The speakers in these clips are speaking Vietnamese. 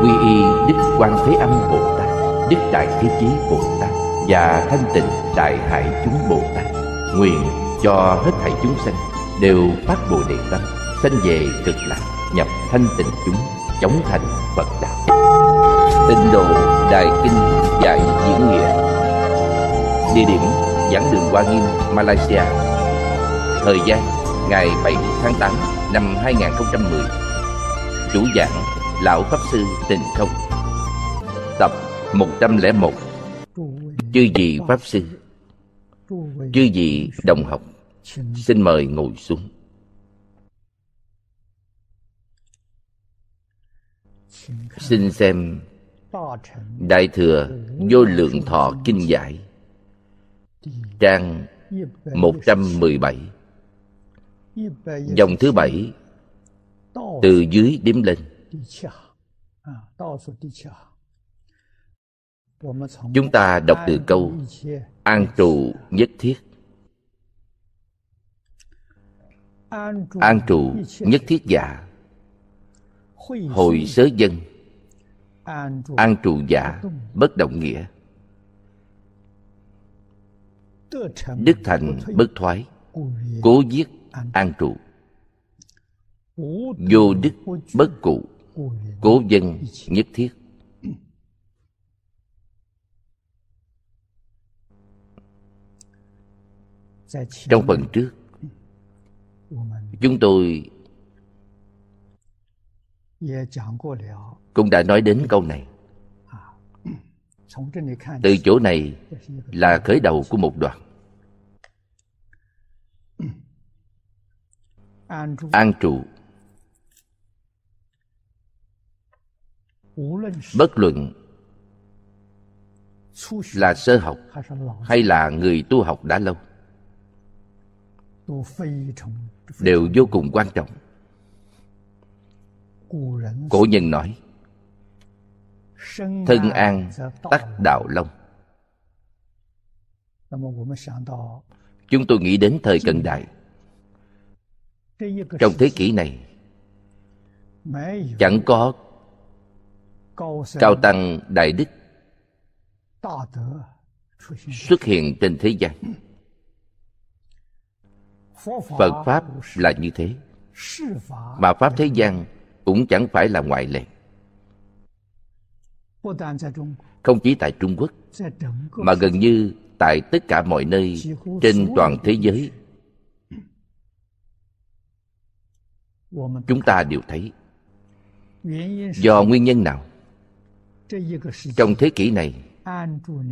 quy y đức quan thế âm bồ tát đức đại thế chí bồ tát và thanh tịnh đại hải chúng bồ tát nguyện cho hết thảy chúng sanh đều phát bồ đề tâm sanh về cực lạc nhập thanh tịnh chúng chống thành phật đạo tinh độ đại kinh dạy diễn nghĩa địa điểm giảng đường hoa nghiêm malaysia thời gian ngày 7 tháng 8 năm 2010 chủ giảng Lão Pháp Sư Tình Thông Tập 101 Chư vị Pháp Sư Chư vị đồng học Xin mời ngồi xuống Xin xem Đại Thừa Vô Lượng Thọ Kinh Giải Trang 117 Dòng thứ bảy Từ dưới điểm lên chúng ta đọc từ câu an trụ nhất thiết an trụ nhất thiết giả hồi sớ dân an trụ giả bất động nghĩa đức thành bất thoái cố giết an trụ vô đức bất cụ cố dân nhất thiết trong phần trước chúng tôi cũng đã nói đến câu này từ chỗ này là khởi đầu của một đoạn an trụ bất luận là sơ học hay là người tu học đã lâu đều vô cùng quan trọng cổ nhân nói thân an tắc đạo long chúng tôi nghĩ đến thời cận đại trong thế kỷ này chẳng có cao tăng đại đức xuất hiện trên thế gian phật pháp là như thế mà pháp thế gian cũng chẳng phải là ngoại lệ không chỉ tại trung quốc mà gần như tại tất cả mọi nơi trên toàn thế giới chúng ta đều thấy do nguyên nhân nào trong thế kỷ này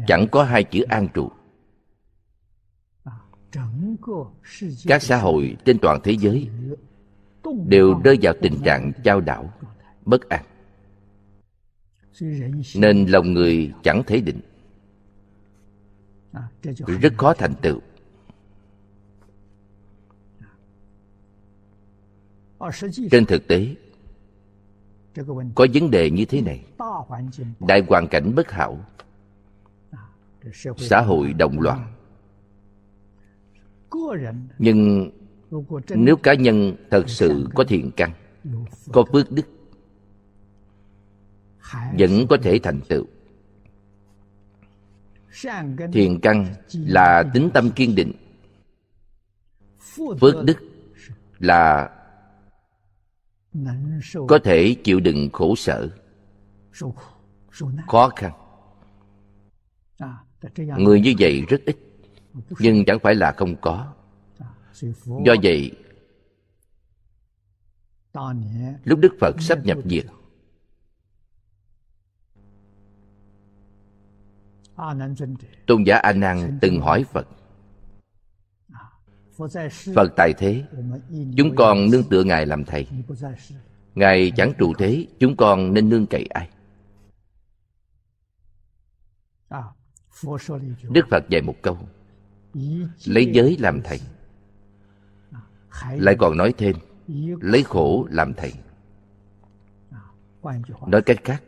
chẳng có hai chữ an trụ các xã hội trên toàn thế giới đều rơi vào tình trạng chao đảo bất an nên lòng người chẳng thể định rất khó thành tựu trên thực tế có vấn đề như thế này đại hoàn cảnh bất hảo xã hội động loạn nhưng nếu cá nhân thật sự có thiện căn có phước đức vẫn có thể thành tựu thiền căn là tính tâm kiên định phước đức là có thể chịu đựng khổ sở khó khăn người như vậy rất ít nhưng chẳng phải là không có do vậy lúc đức phật sắp nhập diệt tôn giả a nan từng hỏi phật phật tại thế chúng con nương tựa ngài làm thầy ngài chẳng trụ thế chúng con nên nương cậy ai đức phật dạy một câu lấy giới làm thầy lại còn nói thêm lấy khổ làm thầy nói cách khác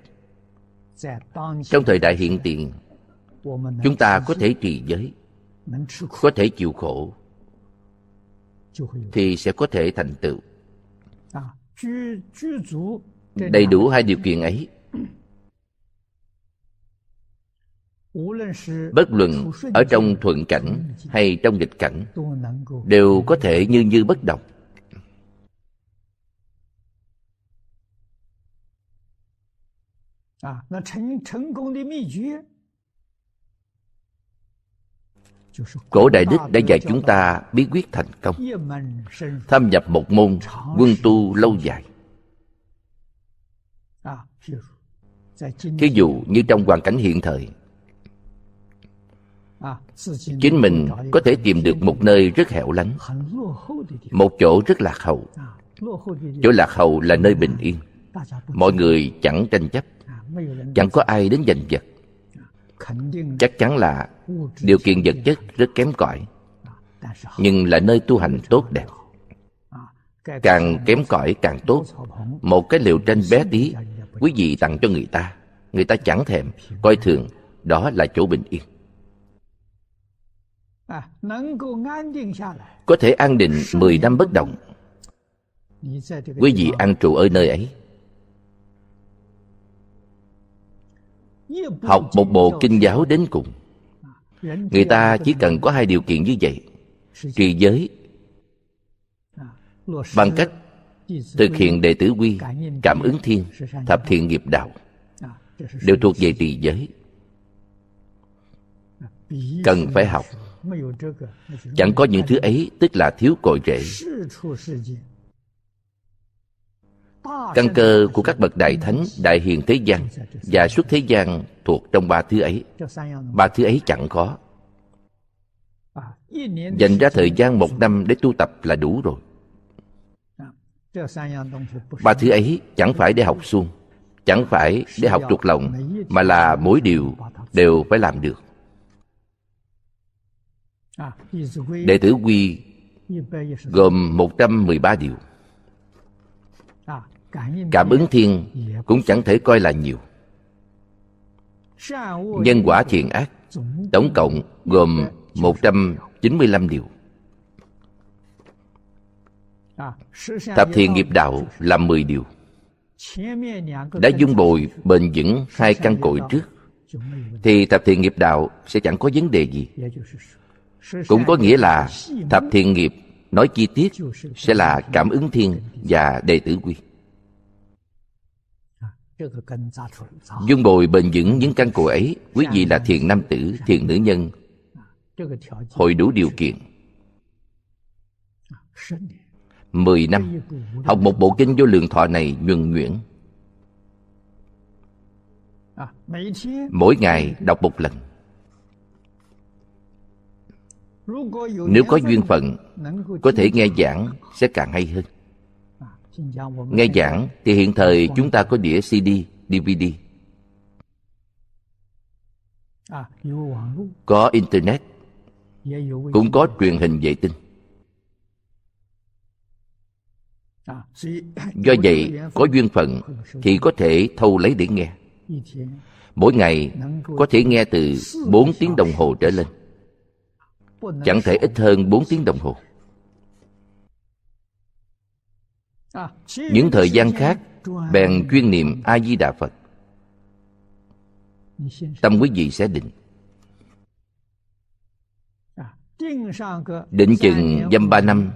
trong thời đại hiện tiền chúng ta có thể trì giới có thể chịu khổ thì sẽ có thể thành tựu đầy đủ hai điều kiện ấy bất luận ở trong thuận cảnh hay trong nghịch cảnh đều có thể như như bất động À, Cổ Đại Đức đã dạy chúng ta bí quyết thành công Tham nhập một môn quân tu lâu dài Thí dụ như trong hoàn cảnh hiện thời Chính mình có thể tìm được một nơi rất hẻo lánh Một chỗ rất lạc hậu Chỗ lạc hậu là nơi bình yên Mọi người chẳng tranh chấp Chẳng có ai đến giành giật Chắc chắn là điều kiện vật chất rất kém cỏi nhưng là nơi tu hành tốt đẹp càng kém cỏi càng tốt một cái liệu tranh bé tí quý vị tặng cho người ta người ta chẳng thèm coi thường đó là chỗ bình yên có thể an định 10 năm bất động quý vị an trụ ở nơi ấy học một bộ kinh giáo đến cùng người ta chỉ cần có hai điều kiện như vậy trì giới bằng cách thực hiện đệ tử quy cảm ứng thiên thập thiện nghiệp đạo đều thuộc về trì giới cần phải học chẳng có những thứ ấy tức là thiếu cội rễ căn cơ của các bậc đại thánh đại hiền thế gian và xuất thế gian thuộc trong ba thứ ấy ba thứ ấy chẳng có à, dành ra thời gian một năm để tu tập là đủ rồi à, ba thứ ấy chẳng phải để học suông chẳng phải để học thuộc lòng mà là mỗi điều đều phải làm được à, đệ tử quy gồm 113 điều cảm ứng thiên cũng chẳng thể coi là nhiều nhân quả thiện ác tổng cộng gồm 195 điều Thập thiện nghiệp đạo là 10 điều Đã dung bồi bền vững hai căn cội trước Thì thập thiện nghiệp đạo sẽ chẳng có vấn đề gì Cũng có nghĩa là thập thiện nghiệp nói chi tiết Sẽ là cảm ứng thiên và đệ tử quy dung bồi bền vững những căn cội ấy quý vị là thiền nam tử thiền nữ nhân hội đủ điều kiện mười năm học một bộ kinh vô lượng thọ này nhuần nhuyễn mỗi ngày đọc một lần nếu có duyên phận có thể nghe giảng sẽ càng hay hơn nghe giảng thì hiện thời chúng ta có đĩa cd dvd có internet cũng có truyền hình vệ tinh do vậy có duyên phận thì có thể thâu lấy để nghe mỗi ngày có thể nghe từ 4 tiếng đồng hồ trở lên chẳng thể ít hơn 4 tiếng đồng hồ những thời gian khác bèn chuyên niệm a di đà phật tâm quý vị sẽ định định chừng dăm ba năm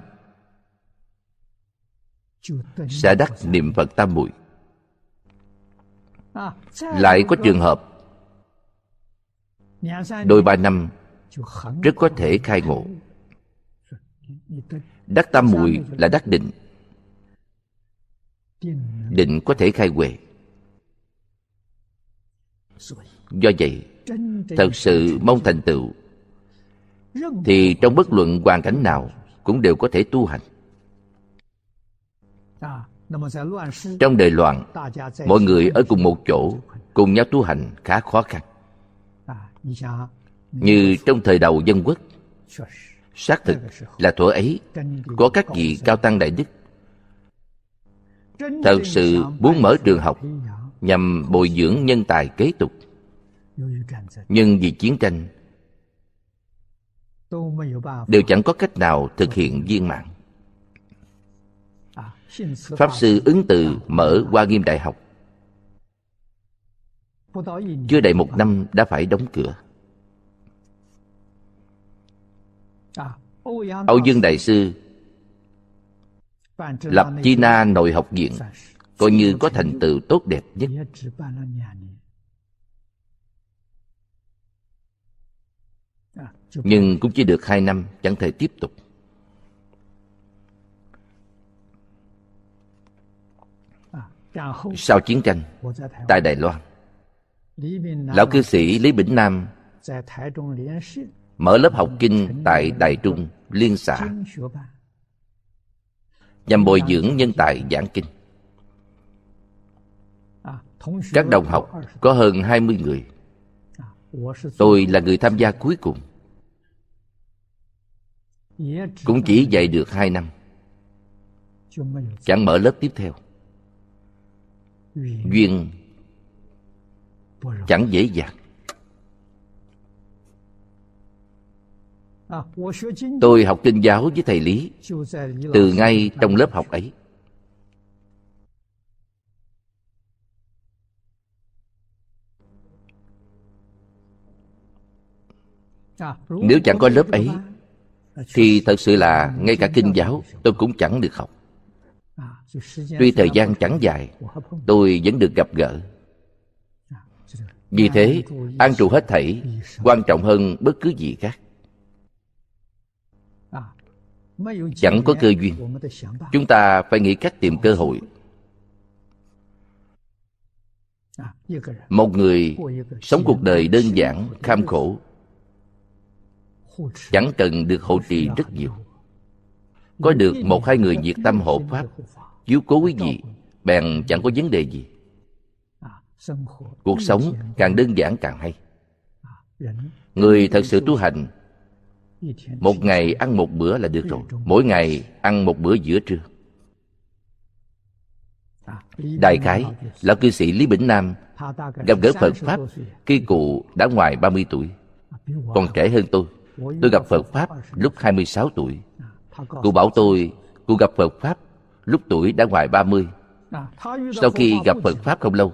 sẽ đắc niệm phật tam muội lại có trường hợp đôi ba năm rất có thể khai ngộ đắc tam muội là đắc định định có thể khai huệ do vậy thật sự mong thành tựu thì trong bất luận hoàn cảnh nào cũng đều có thể tu hành trong đời loạn mọi người ở cùng một chỗ cùng nhau tu hành khá khó khăn như trong thời đầu dân quốc xác thực là thuở ấy có các vị cao tăng đại đức thật sự muốn mở trường học nhằm bồi dưỡng nhân tài kế tục nhưng vì chiến tranh đều chẳng có cách nào thực hiện viên mạng pháp sư ứng từ mở qua nghiêm đại học chưa đầy một năm đã phải đóng cửa âu dương đại sư lập chi na nội học viện, coi như có thành tựu tốt đẹp nhất. Nhưng cũng chỉ được hai năm, chẳng thể tiếp tục. Sau chiến tranh, tại Đài Loan, Lão cư sĩ Lý Bỉnh Nam mở lớp học kinh tại Đài Trung Liên xã nhằm bồi dưỡng nhân tài giảng kinh các đồng học có hơn 20 người Tôi là người tham gia cuối cùng Cũng chỉ dạy được 2 năm Chẳng mở lớp tiếp theo Duyên chẳng dễ dàng tôi học kinh giáo với thầy lý từ ngay trong lớp học ấy nếu chẳng có lớp ấy thì thật sự là ngay cả kinh giáo tôi cũng chẳng được học tuy thời gian chẳng dài tôi vẫn được gặp gỡ vì thế an trụ hết thảy quan trọng hơn bất cứ gì khác chẳng có cơ duyên chúng ta phải nghĩ cách tìm cơ hội một người sống cuộc đời đơn giản kham khổ chẳng cần được hộ trì rất nhiều có được một hai người nhiệt tâm hộ pháp chiếu cố quý vị bèn chẳng có vấn đề gì cuộc sống càng đơn giản càng hay người thật sự tu hành một ngày ăn một bữa là được rồi mỗi ngày ăn một bữa giữa trưa đại khái lão cư sĩ lý bỉnh nam gặp gỡ phật pháp khi cụ đã ngoài 30 tuổi còn trẻ hơn tôi tôi gặp phật pháp lúc 26 tuổi cụ bảo tôi cụ gặp phật pháp lúc tuổi đã ngoài 30 sau khi gặp phật pháp không lâu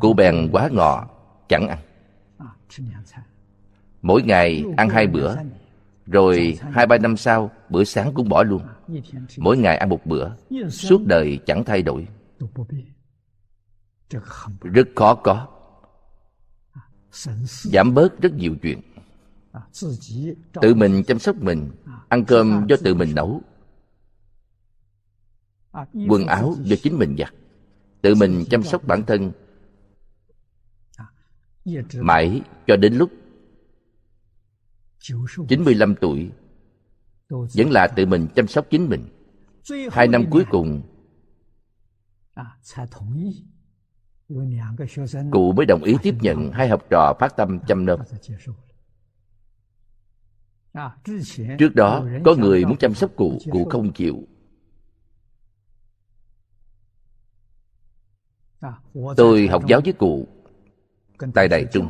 cụ bèn quá ngọ chẳng ăn mỗi ngày ăn hai bữa rồi hai ba năm sau bữa sáng cũng bỏ luôn mỗi ngày ăn một bữa suốt đời chẳng thay đổi rất khó có giảm bớt rất nhiều chuyện tự mình chăm sóc mình ăn cơm do tự mình nấu quần áo do chính mình giặt tự mình chăm sóc bản thân mãi cho đến lúc 95 tuổi vẫn là tự mình chăm sóc chính mình hai năm cuối cùng à, cụ mới đồng ý tiếp nhận hai học trò phát tâm à, chăm nom à, trước đó có người muốn chăm sóc cụ cụ không chịu tôi học giáo với cụ tại Đại Trung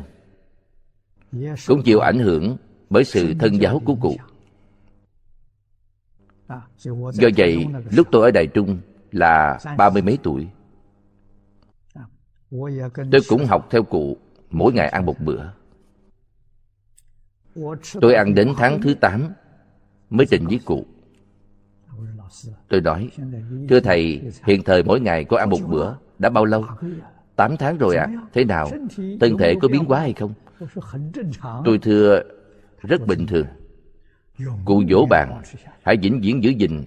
cũng chịu ảnh hưởng bởi sự thân giáo của cụ à, do vậy lúc tôi ở đại trung là ba mươi mấy tuổi à, tôi cũng học theo cụ mỗi ngày ăn một bữa tôi ăn đến tháng thứ tám mới trình với cụ tôi nói thưa thầy hiện thời mỗi ngày có ăn một bữa đã bao lâu 8 tháng rồi ạ à? Thế nào Thân thể có biến hóa hay không Tôi thưa Rất bình thường Cụ dỗ bạn Hãy vĩnh viễn giữ gìn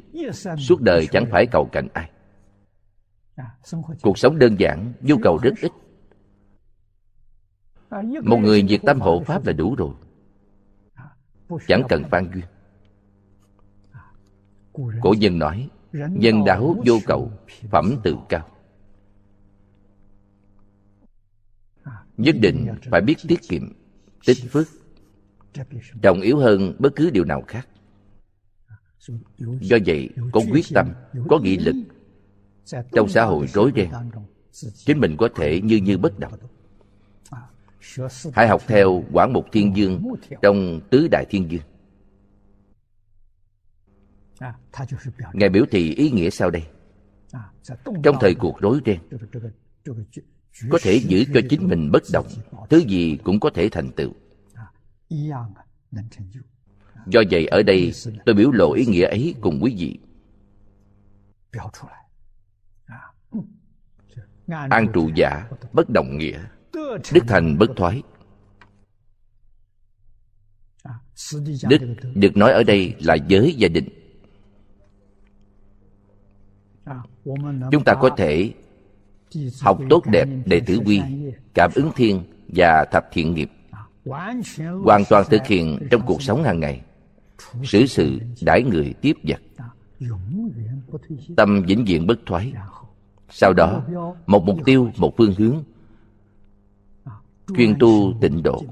Suốt đời chẳng phải cầu cạnh ai Cuộc sống đơn giản Nhu cầu rất ít Một người nhiệt tâm hộ Pháp là đủ rồi Chẳng cần phan duyên Cổ dân nói Nhân đáo vô cầu Phẩm tự cao nhất định phải biết tiết kiệm tích phước trọng yếu hơn bất cứ điều nào khác do vậy có quyết tâm có nghị lực trong xã hội rối ren chính mình có thể như như bất động hãy học theo quảng mục thiên dương trong tứ đại thiên dương ngài biểu thị ý nghĩa sau đây trong thời cuộc rối ren có thể giữ cho chính mình bất động thứ gì cũng có thể thành tựu do vậy ở đây tôi biểu lộ ý nghĩa ấy cùng quý vị an trụ giả bất đồng nghĩa đức thành bất thoái đức được nói ở đây là giới và định chúng ta có thể học tốt đẹp đệ tử quy cảm ứng thiên và thập thiện nghiệp hoàn toàn thực hiện trong cuộc sống hàng ngày xử sự đãi người tiếp vật tâm vĩnh viễn bất thoái sau đó một mục tiêu một phương hướng chuyên tu tịnh độ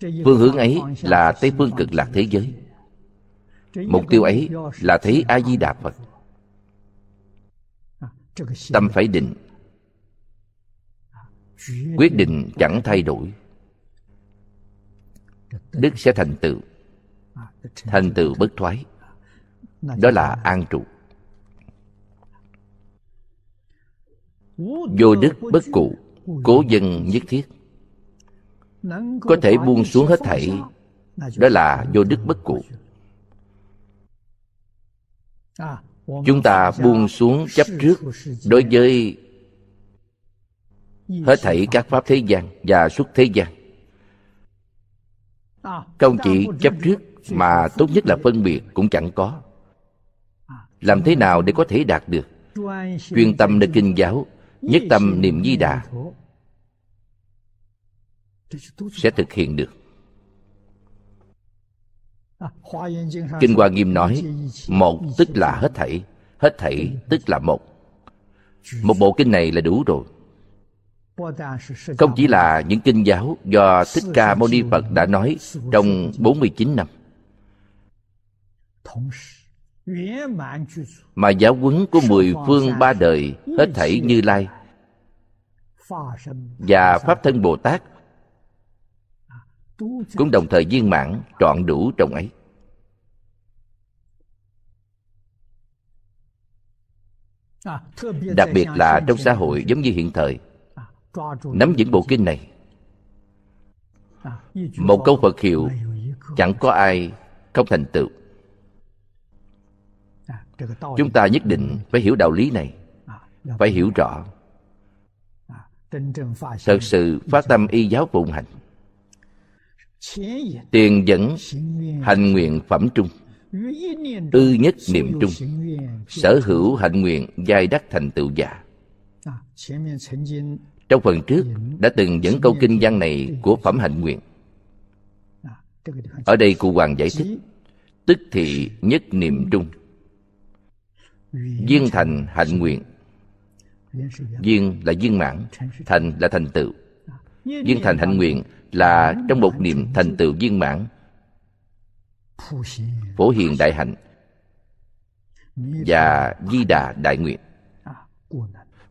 phương hướng ấy là tây phương cực lạc thế giới mục tiêu ấy là thấy a di đà phật tâm phải định quyết định chẳng thay đổi đức sẽ thành tựu thành tựu bất thoái đó là an trụ vô đức bất cụ cố dân nhất thiết có thể buông xuống hết thảy đó là vô đức bất cụ à, chúng ta buông xuống chấp trước đối với hết thảy các pháp thế gian và xuất thế gian không chỉ chấp trước mà tốt nhất là phân biệt cũng chẳng có làm thế nào để có thể đạt được chuyên tâm nơi kinh giáo nhất tâm niềm di đà sẽ thực hiện được kinh hoa nghiêm nói một tức là hết thảy hết thảy tức là một một bộ kinh này là đủ rồi không chỉ là những kinh giáo do Thích Ca Mâu Ni Phật đã nói trong 49 năm mà giáo huấn của mười phương ba đời hết thảy như lai và pháp thân bồ tát cũng đồng thời viên mãn trọn đủ trong ấy đặc biệt là trong xã hội giống như hiện thời nắm những bộ kinh này một câu phật hiệu chẳng có ai không thành tựu chúng ta nhất định phải hiểu đạo lý này phải hiểu rõ thật sự phát tâm y giáo phụng hành tiền dẫn hành nguyện phẩm trung ư nhất niệm trung sở hữu hạnh nguyện giai đắc thành tựu giả trong phần trước đã từng dẫn câu kinh văn này của phẩm hạnh nguyện ở đây cụ hoàng giải thích tức thị nhất niệm trung viên thành hạnh nguyện viên là viên mãn thành là thành tựu viên thành hạnh nguyện là trong một niềm thành tựu viên mãn phổ hiền đại hạnh và di đà đại nguyện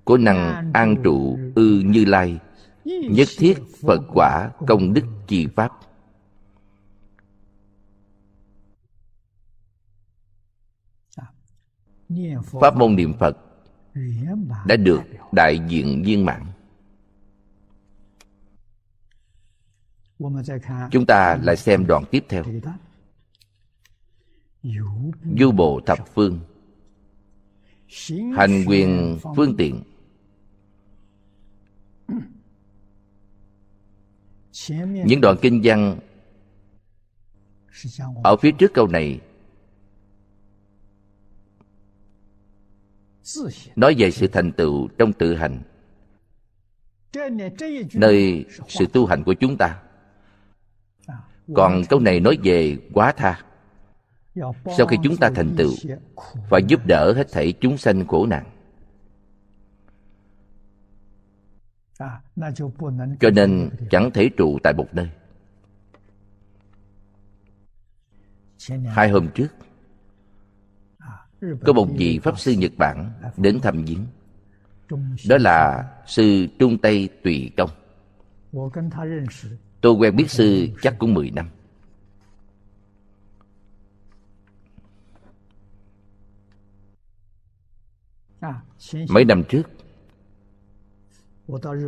của năng an trụ ư như lai nhất thiết phật quả công đức chi pháp pháp môn niệm phật đã được đại diện viên mãn Chúng ta lại xem đoạn tiếp theo Du bộ thập phương Hành quyền phương tiện Những đoạn kinh văn Ở phía trước câu này Nói về sự thành tựu trong tự hành Nơi sự tu hành của chúng ta còn câu này nói về quá tha sau khi chúng ta thành tựu phải giúp đỡ hết thảy chúng sanh khổ nạn cho nên chẳng thể trụ tại một nơi hai hôm trước có một vị pháp sư nhật bản đến thăm viếng đó là sư trung tây tùy công tôi quen biết sư chắc cũng 10 năm à, mấy năm trước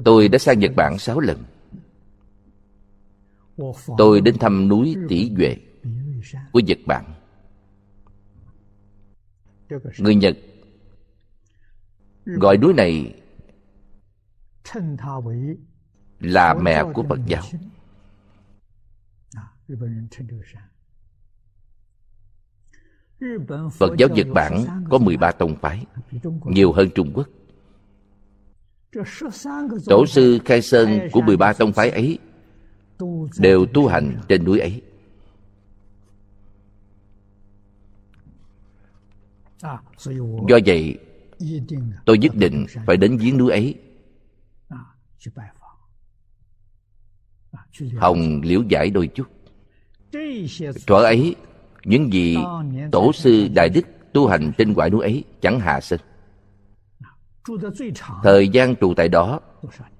tôi đã sang nhật bản 6 lần tôi đến thăm núi tỷ duệ của nhật bản người nhật gọi núi này là mẹ của phật giáo Phật giáo Nhật Bản có 13 tông phái, nhiều hơn Trung Quốc. Tổ sư Khai Sơn của 13 tông phái ấy đều tu hành trên núi ấy. Do vậy, tôi nhất định phải đến giếng núi ấy à, Hồng liễu giải đôi chút trở ấy những gì tổ sư đại đức tu hành trên quả núi ấy chẳng hạ sinh thời gian trụ tại đó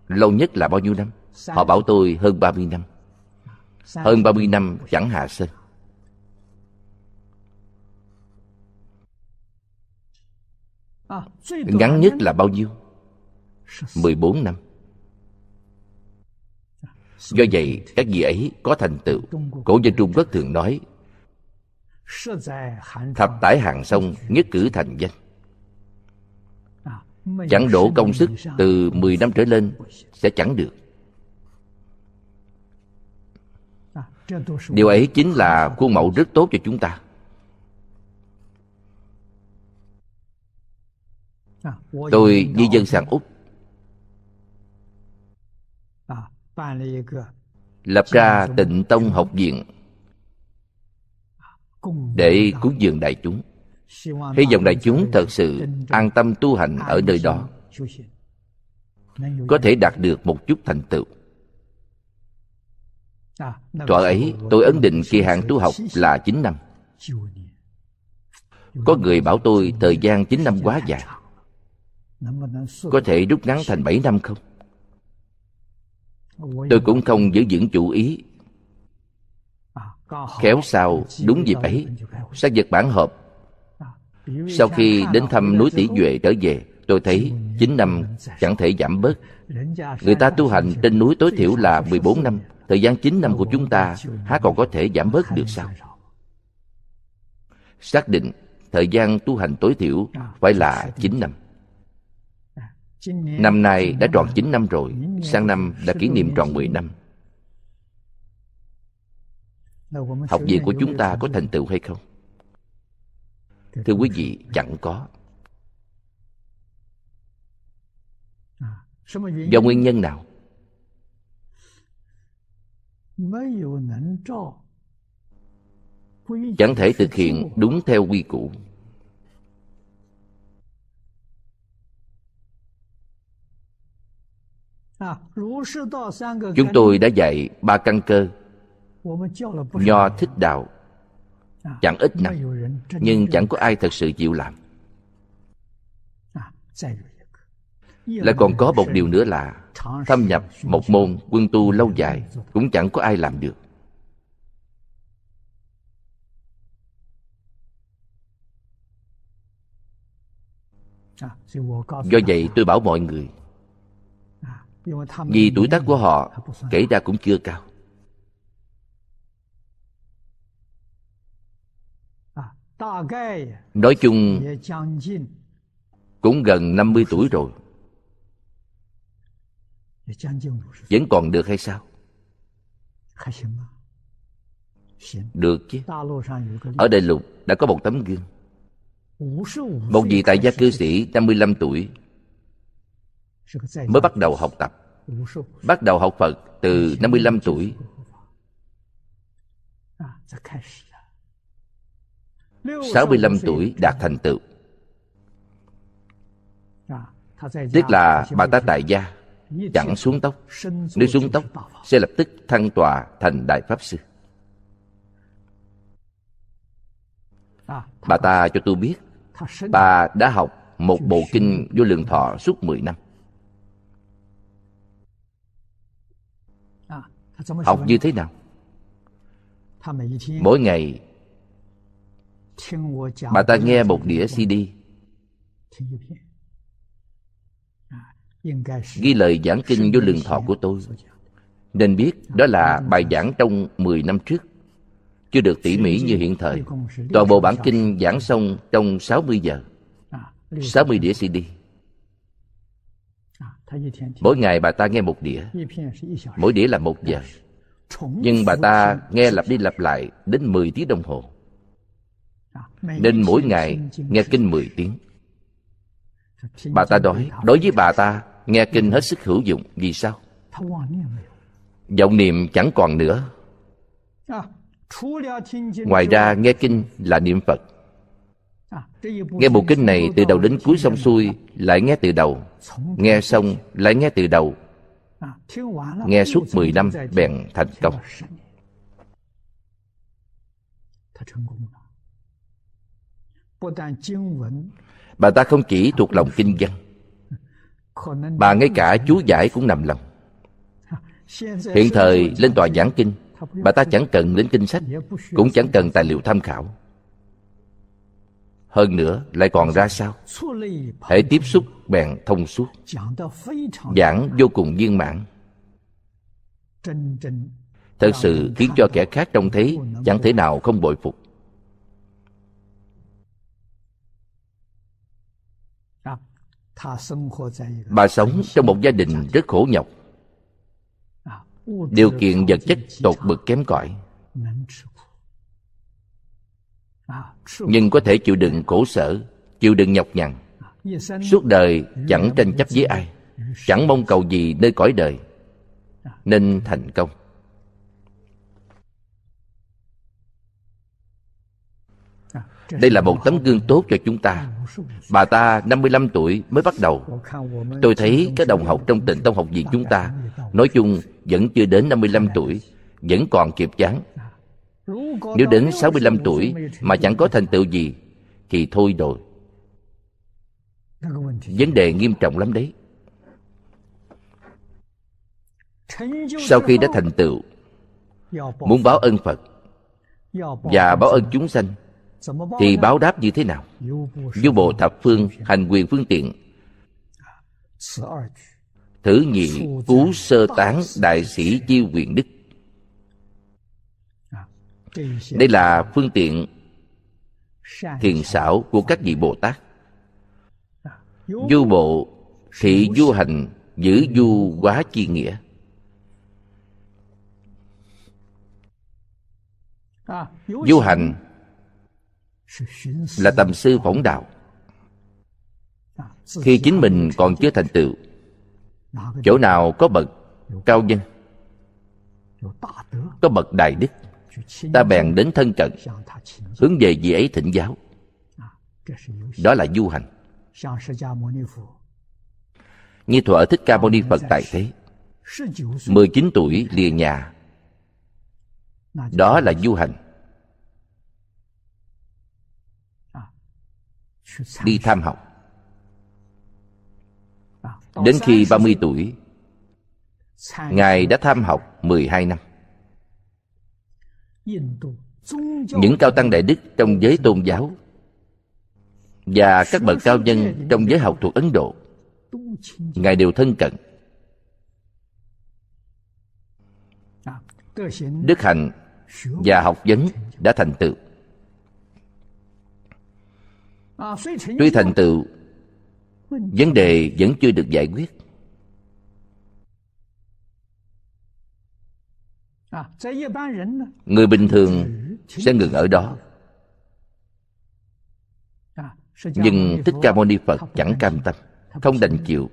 lâu nhất là bao nhiêu năm họ bảo tôi hơn 30 năm hơn 30 năm chẳng hạ sinh à, ngắn nhất là bao nhiêu 14 năm do vậy các vị ấy có thành tựu cổ nhân trung quốc thường nói thập tải hàng sông nhất cử thành danh chẳng đổ công sức từ 10 năm trở lên sẽ chẳng được điều ấy chính là khuôn mẫu rất tốt cho chúng ta tôi di dân sang úc lập ra tịnh tông học viện để cúng dường đại chúng hy vọng đại chúng thật sự an tâm tu hành ở nơi đó có thể đạt được một chút thành tựu à, thuở ấy tôi ấn định kỳ hạn tu học là 9 năm có người bảo tôi thời gian 9 năm quá dài có thể rút ngắn thành 7 năm không tôi cũng không giữ vững chủ ý à, khéo sao đúng dịp ấy sách vật bản hợp à, sau khi đến thăm núi tỷ duệ trở về tôi thấy 9 năm chẳng thể giảm bớt người ta tu hành trên núi tối thiểu là 14 năm thời gian 9 năm của chúng ta há còn có thể giảm bớt được sao xác định thời gian tu hành tối thiểu à, phải là 9 năm Năm nay đã tròn 9 năm rồi Sang năm đã kỷ niệm tròn 10 năm Học viện của chúng ta có thành tựu hay không? Thưa quý vị, chẳng có Do nguyên nhân nào? Chẳng thể thực hiện đúng theo quy củ chúng tôi đã dạy ba căn cơ nho thích đạo chẳng ít năm nhưng chẳng có ai thật sự chịu làm lại còn có một điều nữa là thâm nhập một môn quân tu lâu dài cũng chẳng có ai làm được do vậy tôi bảo mọi người vì tuổi tác của họ kể ra cũng chưa cao à, nói chung cũng gần 50 tuổi rồi vẫn còn được hay sao được chứ ở đại lục đã có một tấm gương một vị tại gia cư sĩ 55 tuổi mới bắt đầu học tập bắt đầu học Phật từ 55 tuổi. sáu mươi lăm tuổi đạt thành tựu. Tức là bà ta tại gia, chẳng xuống tóc. Nếu xuống tóc, sẽ lập tức thăng tòa thành Đại Pháp Sư. Bà ta cho tôi biết, bà đã học một bộ kinh vô lượng thọ suốt 10 năm. học như thế nào mỗi ngày bà ta nghe một đĩa cd à, ghi lời giảng kinh vô lượng thọ của tôi nên biết à, đó là bài giảng trong 10 năm trước chưa được tỉ mỉ như hiện thời toàn bộ bản kinh giảng xong trong 60 giờ 60 à, đĩa CD Mỗi ngày bà ta nghe một đĩa Mỗi đĩa là một giờ Nhưng bà ta nghe lặp đi lặp lại đến 10 tiếng đồng hồ à, Nên mỗi ngày nghe kinh 10 tiếng Bà ta nói Đối với bà ta nghe kinh hết sức hữu dụng Vì sao? Vọng niệm chẳng còn nữa à, Ngoài ra nghe kinh là niệm Phật Nghe bộ kinh này từ đầu đến cuối xong xuôi Lại nghe từ đầu Nghe xong lại nghe từ đầu Nghe suốt 10 năm bèn thành công Bà ta không chỉ thuộc lòng kinh văn Bà ngay cả chú giải cũng nằm lòng Hiện thời lên tòa giảng kinh Bà ta chẳng cần đến kinh sách Cũng chẳng cần tài liệu tham khảo hơn nữa lại còn ra sao hãy tiếp xúc bèn thông suốt giảng vô cùng viên mãn thật sự khiến cho kẻ khác trông thấy chẳng thể nào không bội phục bà sống trong một gia đình rất khổ nhọc điều kiện vật chất tột bực kém cỏi À, nhưng có thể chịu đựng khổ sở chịu đựng nhọc nhằn suốt đời chẳng tranh chấp với ai chẳng mong cầu gì nơi cõi đời nên thành công Đây là một tấm gương tốt cho chúng ta Bà ta 55 tuổi mới bắt đầu Tôi thấy các đồng học trong tỉnh tông học viện chúng ta Nói chung vẫn chưa đến 55 tuổi Vẫn còn kịp chán nếu đến 65 tuổi mà chẳng có thành tựu gì Thì thôi rồi Vấn đề nghiêm trọng lắm đấy Sau khi đã thành tựu Muốn báo ân Phật Và báo ân chúng sanh Thì báo đáp như thế nào Du bộ thập phương hành quyền phương tiện Thử nhị cú sơ tán đại sĩ chi quyền đức đây là phương tiện thiền xảo của các vị bồ tát du bộ thị du hành giữ du quá chi nghĩa du hành là tầm sư phỏng đạo khi chính mình còn chưa thành tựu chỗ nào có bậc cao nhân có bậc đại đức ta bèn đến thân cận hướng về vị ấy thịnh giáo đó là du hành như thuở thích ca mâu ni phật tại thế 19 tuổi lìa nhà đó là du hành đi tham học đến khi 30 tuổi Ngài đã tham học 12 năm những cao tăng đại đức trong giới tôn giáo và các bậc cao nhân trong giới học thuật ấn độ ngài đều thân cận đức hạnh và học vấn đã thành tựu tuy thành tựu vấn đề vẫn chưa được giải quyết À, người bình thường ừ, sẽ ngừng ở đó à, nhưng thích ca mâu ni phật chẳng cam tâm không đành chịu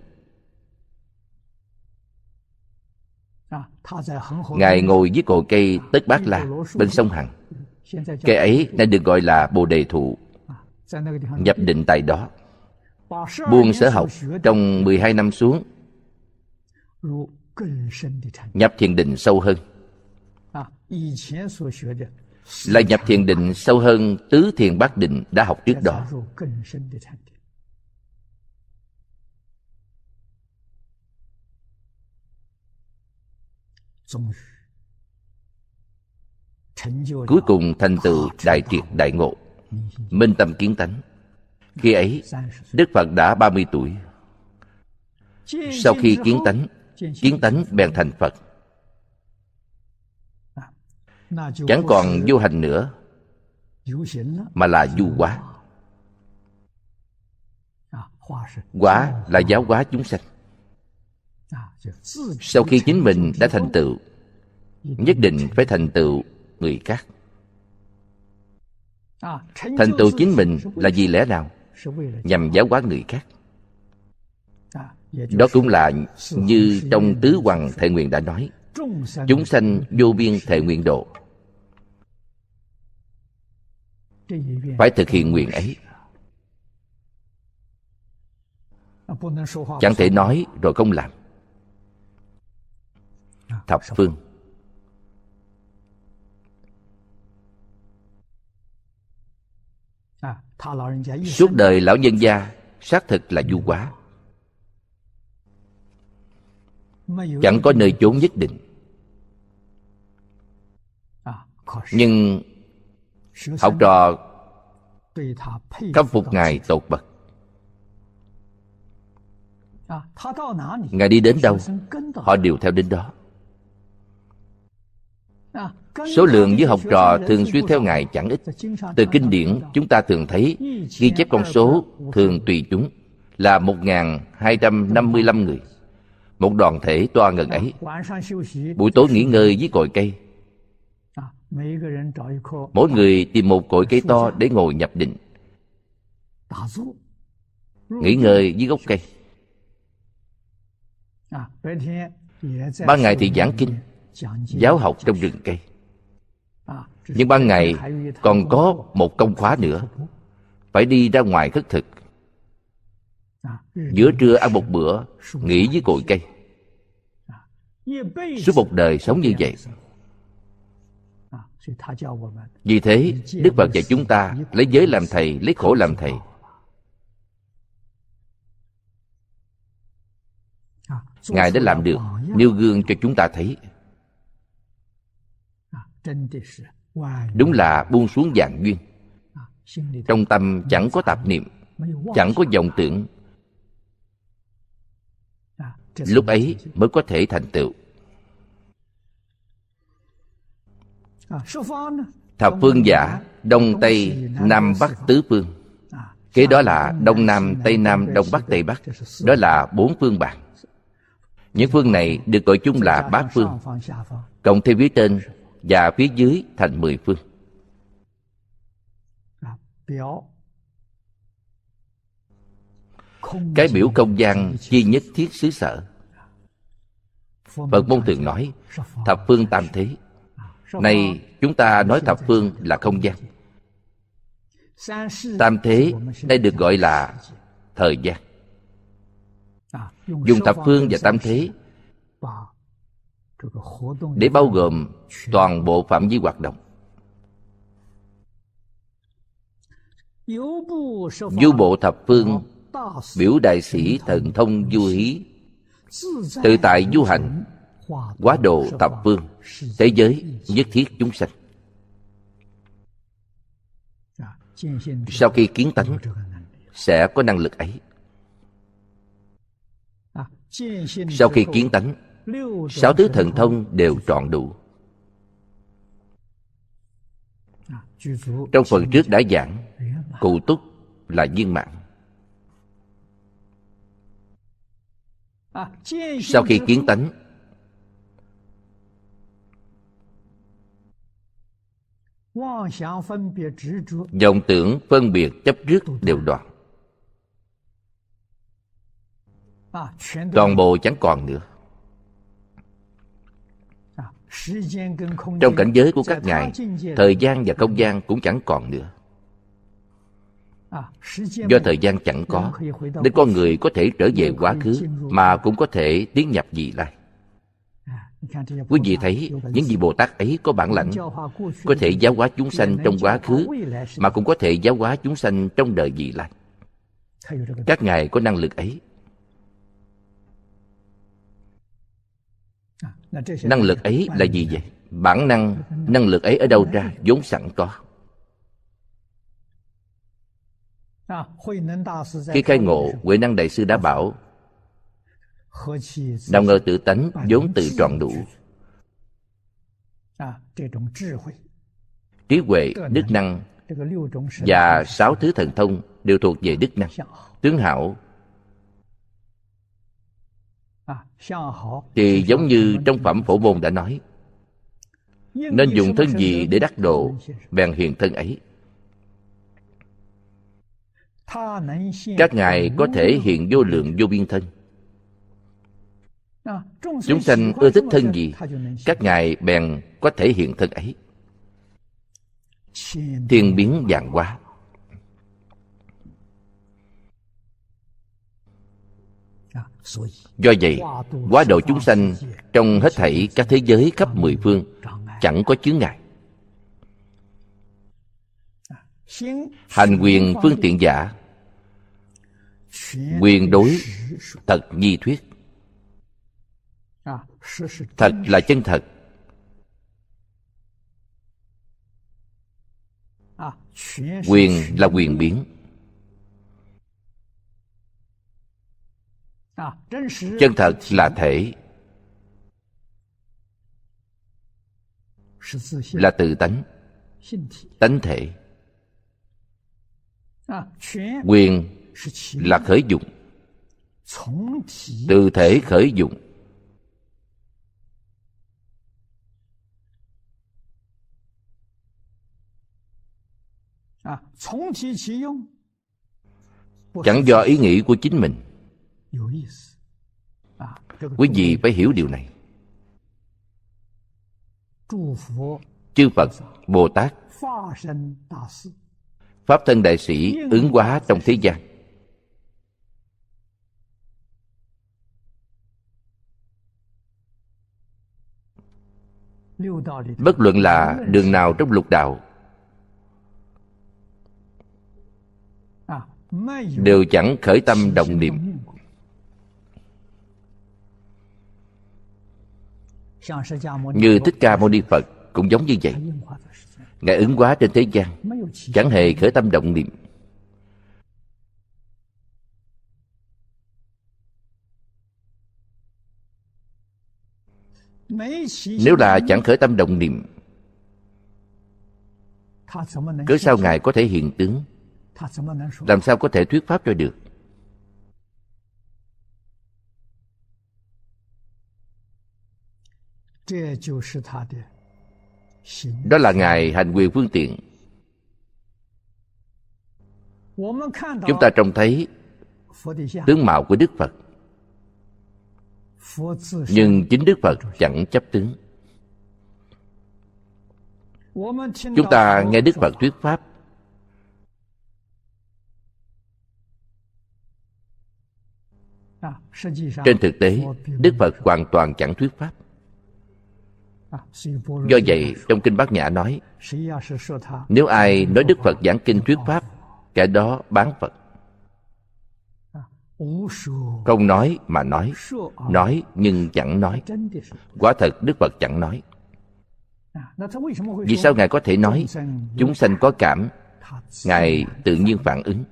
à, ngài ngồi dưới cội cây tất bát la bên sông hằng cây ừ, ấy đã được gọi là bồ đề thụ nhập định tại đó buông sở học trong 12 năm xuống nhập thiền định sâu hơn là nhập thiền định sâu hơn tứ thiền bát định đã học trước đó cuối cùng thành tựu đại triệt đại ngộ minh tâm kiến tánh khi ấy đức phật đã 30 tuổi sau khi kiến tánh kiến tánh bèn thành phật chẳng còn vô hành nữa mà là du quá quá à, là giáo hóa chúng sanh à, sau khi chính mình đã thành tựu nhất định phải thành tựu người khác à, thành tựu chính mình là vì lẽ nào nhằm giáo hóa người khác đó cũng là như trong tứ hoàng thệ nguyện đã nói chúng sanh vô biên thệ nguyện độ phải thực hiện nguyện ấy chẳng thể nói rồi không làm thập phương suốt đời lão nhân gia xác thực là du quá chẳng có nơi chốn nhất định nhưng học trò khâm phục ngài tột bậc ngài đi đến đâu họ đều theo đến đó số lượng với học trò thường xuyên theo ngài chẳng ít từ kinh điển chúng ta thường thấy ghi chép con số thường tùy chúng là một hai trăm năm mươi lăm người một đoàn thể toa ngần ấy buổi tối nghỉ ngơi với cội cây mỗi người tìm một cội cây to để ngồi nhập định nghỉ ngơi dưới gốc cây à, ban ngày thì giảng kinh giáo học trong rừng cây à, nhưng ban ngày còn có một công khóa nữa phải đi ra ngoài khất thực à, giữa trưa ăn một bữa nghỉ dưới cội cây suốt một đời sống như vậy vì thế đức phật dạy chúng ta lấy giới làm thầy lấy khổ làm thầy à, ngài đã làm được nêu gương cho chúng ta thấy à, đúng là buông xuống dạng duyên à, trong tâm chẳng có tạp niệm chẳng có vọng tưởng lúc ấy mới có thể thành tựu thập phương giả đông tây nam bắc tứ phương kế đó là đông nam tây nam đông bắc tây bắc đó là bốn phương bạn những phương này được gọi chung là bát phương cộng thêm phía trên và phía dưới thành mười phương cái biểu công gian duy nhất thiết xứ sở phật môn thường nói thập phương tam thế Nay chúng ta nói thập phương là không gian Tam thế đây được gọi là thời gian Dùng thập phương và tam thế Để bao gồm toàn bộ phạm vi hoạt động Du bộ thập phương Biểu đại sĩ thần thông du hí Tự tại du hành quá độ tạp vương thế giới nhất thiết chúng sanh sau khi kiến tánh sẽ có năng lực ấy sau khi kiến tánh sáu thứ thần thông đều trọn đủ trong phần trước đã giảng cụ túc là viên mạng sau khi kiến tánh vọng tưởng phân biệt chấp trước đều đoạn à, toàn bộ chẳng còn nữa à, trong cảnh giới của các ngài thời gian và không gian cũng chẳng còn nữa à, do thời gian chẳng có nên con người có thể trở về quá khứ mà cũng có thể tiến nhập vị lai quý vị thấy những vị bồ tát ấy có bản lãnh có thể giáo hóa chúng sanh trong quá khứ mà cũng có thể giáo hóa chúng sanh trong đời vị lai các ngài có năng lực ấy năng lực ấy là gì vậy bản năng năng lực ấy ở đâu ra vốn sẵn có khi khai ngộ huệ năng đại sư đã bảo nào ngờ tự tánh vốn tự trọn đủ à, trí huệ đức năng và sáu thứ thần thông đều thuộc về đức năng tướng hảo à, thì giống như trong phẩm phổ môn đã nói nên dùng thân gì để đắc độ bèn hiện thân ấy các ngài có thể hiện vô lượng vô biên thân chúng sanh ưa thích thân gì các ngài bèn có thể hiện thân ấy thiên biến vạn hóa do vậy quá độ chúng sanh trong hết thảy các thế giới khắp mười phương chẳng có chướng ngại hành quyền phương tiện giả quyền đối thật nhi thuyết À, thật là chân thật à, quyền là quyền biến chân thật à, là thể là tự tánh tánh thể quyền là khởi dụng từ thể khởi dụng chẳng do ý nghĩ của chính mình quý vị phải hiểu điều này chư phật bồ tát pháp thân đại sĩ ứng hóa trong thế gian bất luận là đường nào trong lục đạo đều chẳng khởi tâm động niệm như thích ca mâu ni phật cũng giống như vậy ngài ứng hóa trên thế gian chẳng hề khởi tâm động niệm nếu là chẳng khởi tâm động niệm cớ sao ngài có thể hiện tướng làm sao có thể thuyết pháp cho được đó là ngài hành quyền phương tiện chúng ta trông thấy tướng mạo của đức phật nhưng chính đức phật chẳng chấp tướng chúng ta nghe đức phật thuyết pháp trên thực tế đức phật hoàn toàn chẳng thuyết pháp do vậy trong kinh bát nhã nói nếu ai nói đức phật giảng kinh thuyết pháp kẻ đó bán phật không nói mà nói nói nhưng chẳng nói quả thật đức phật chẳng nói vì sao ngài có thể nói chúng sanh có cảm ngài tự nhiên phản ứng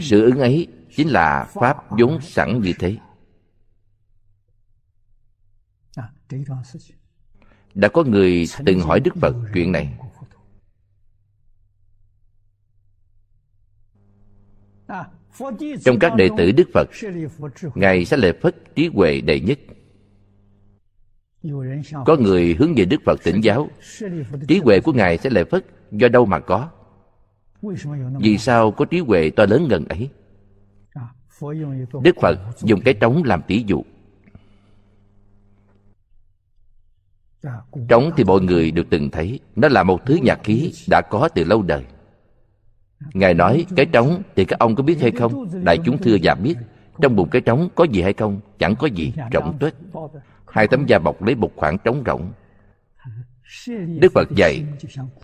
sự ứng ấy chính là pháp vốn sẵn như thế à, đã có người từng hỏi đức phật chuyện này à, trong các đệ tử đức phật ngài sẽ lệ phất trí huệ đệ nhất có người hướng về đức phật tỉnh giáo trí huệ của ngài sẽ lệ phất do đâu mà có vì sao có trí huệ to lớn ngần ấy đức phật dùng cái trống làm tỷ dụ trống thì mọi người đều từng thấy nó là một thứ nhạc khí đã có từ lâu đời ngài nói cái trống thì các ông có biết hay không đại chúng thưa và biết trong bụng cái trống có gì hay không chẳng có gì rộng tuếch hai tấm da bọc lấy một khoảng trống rộng đức phật dạy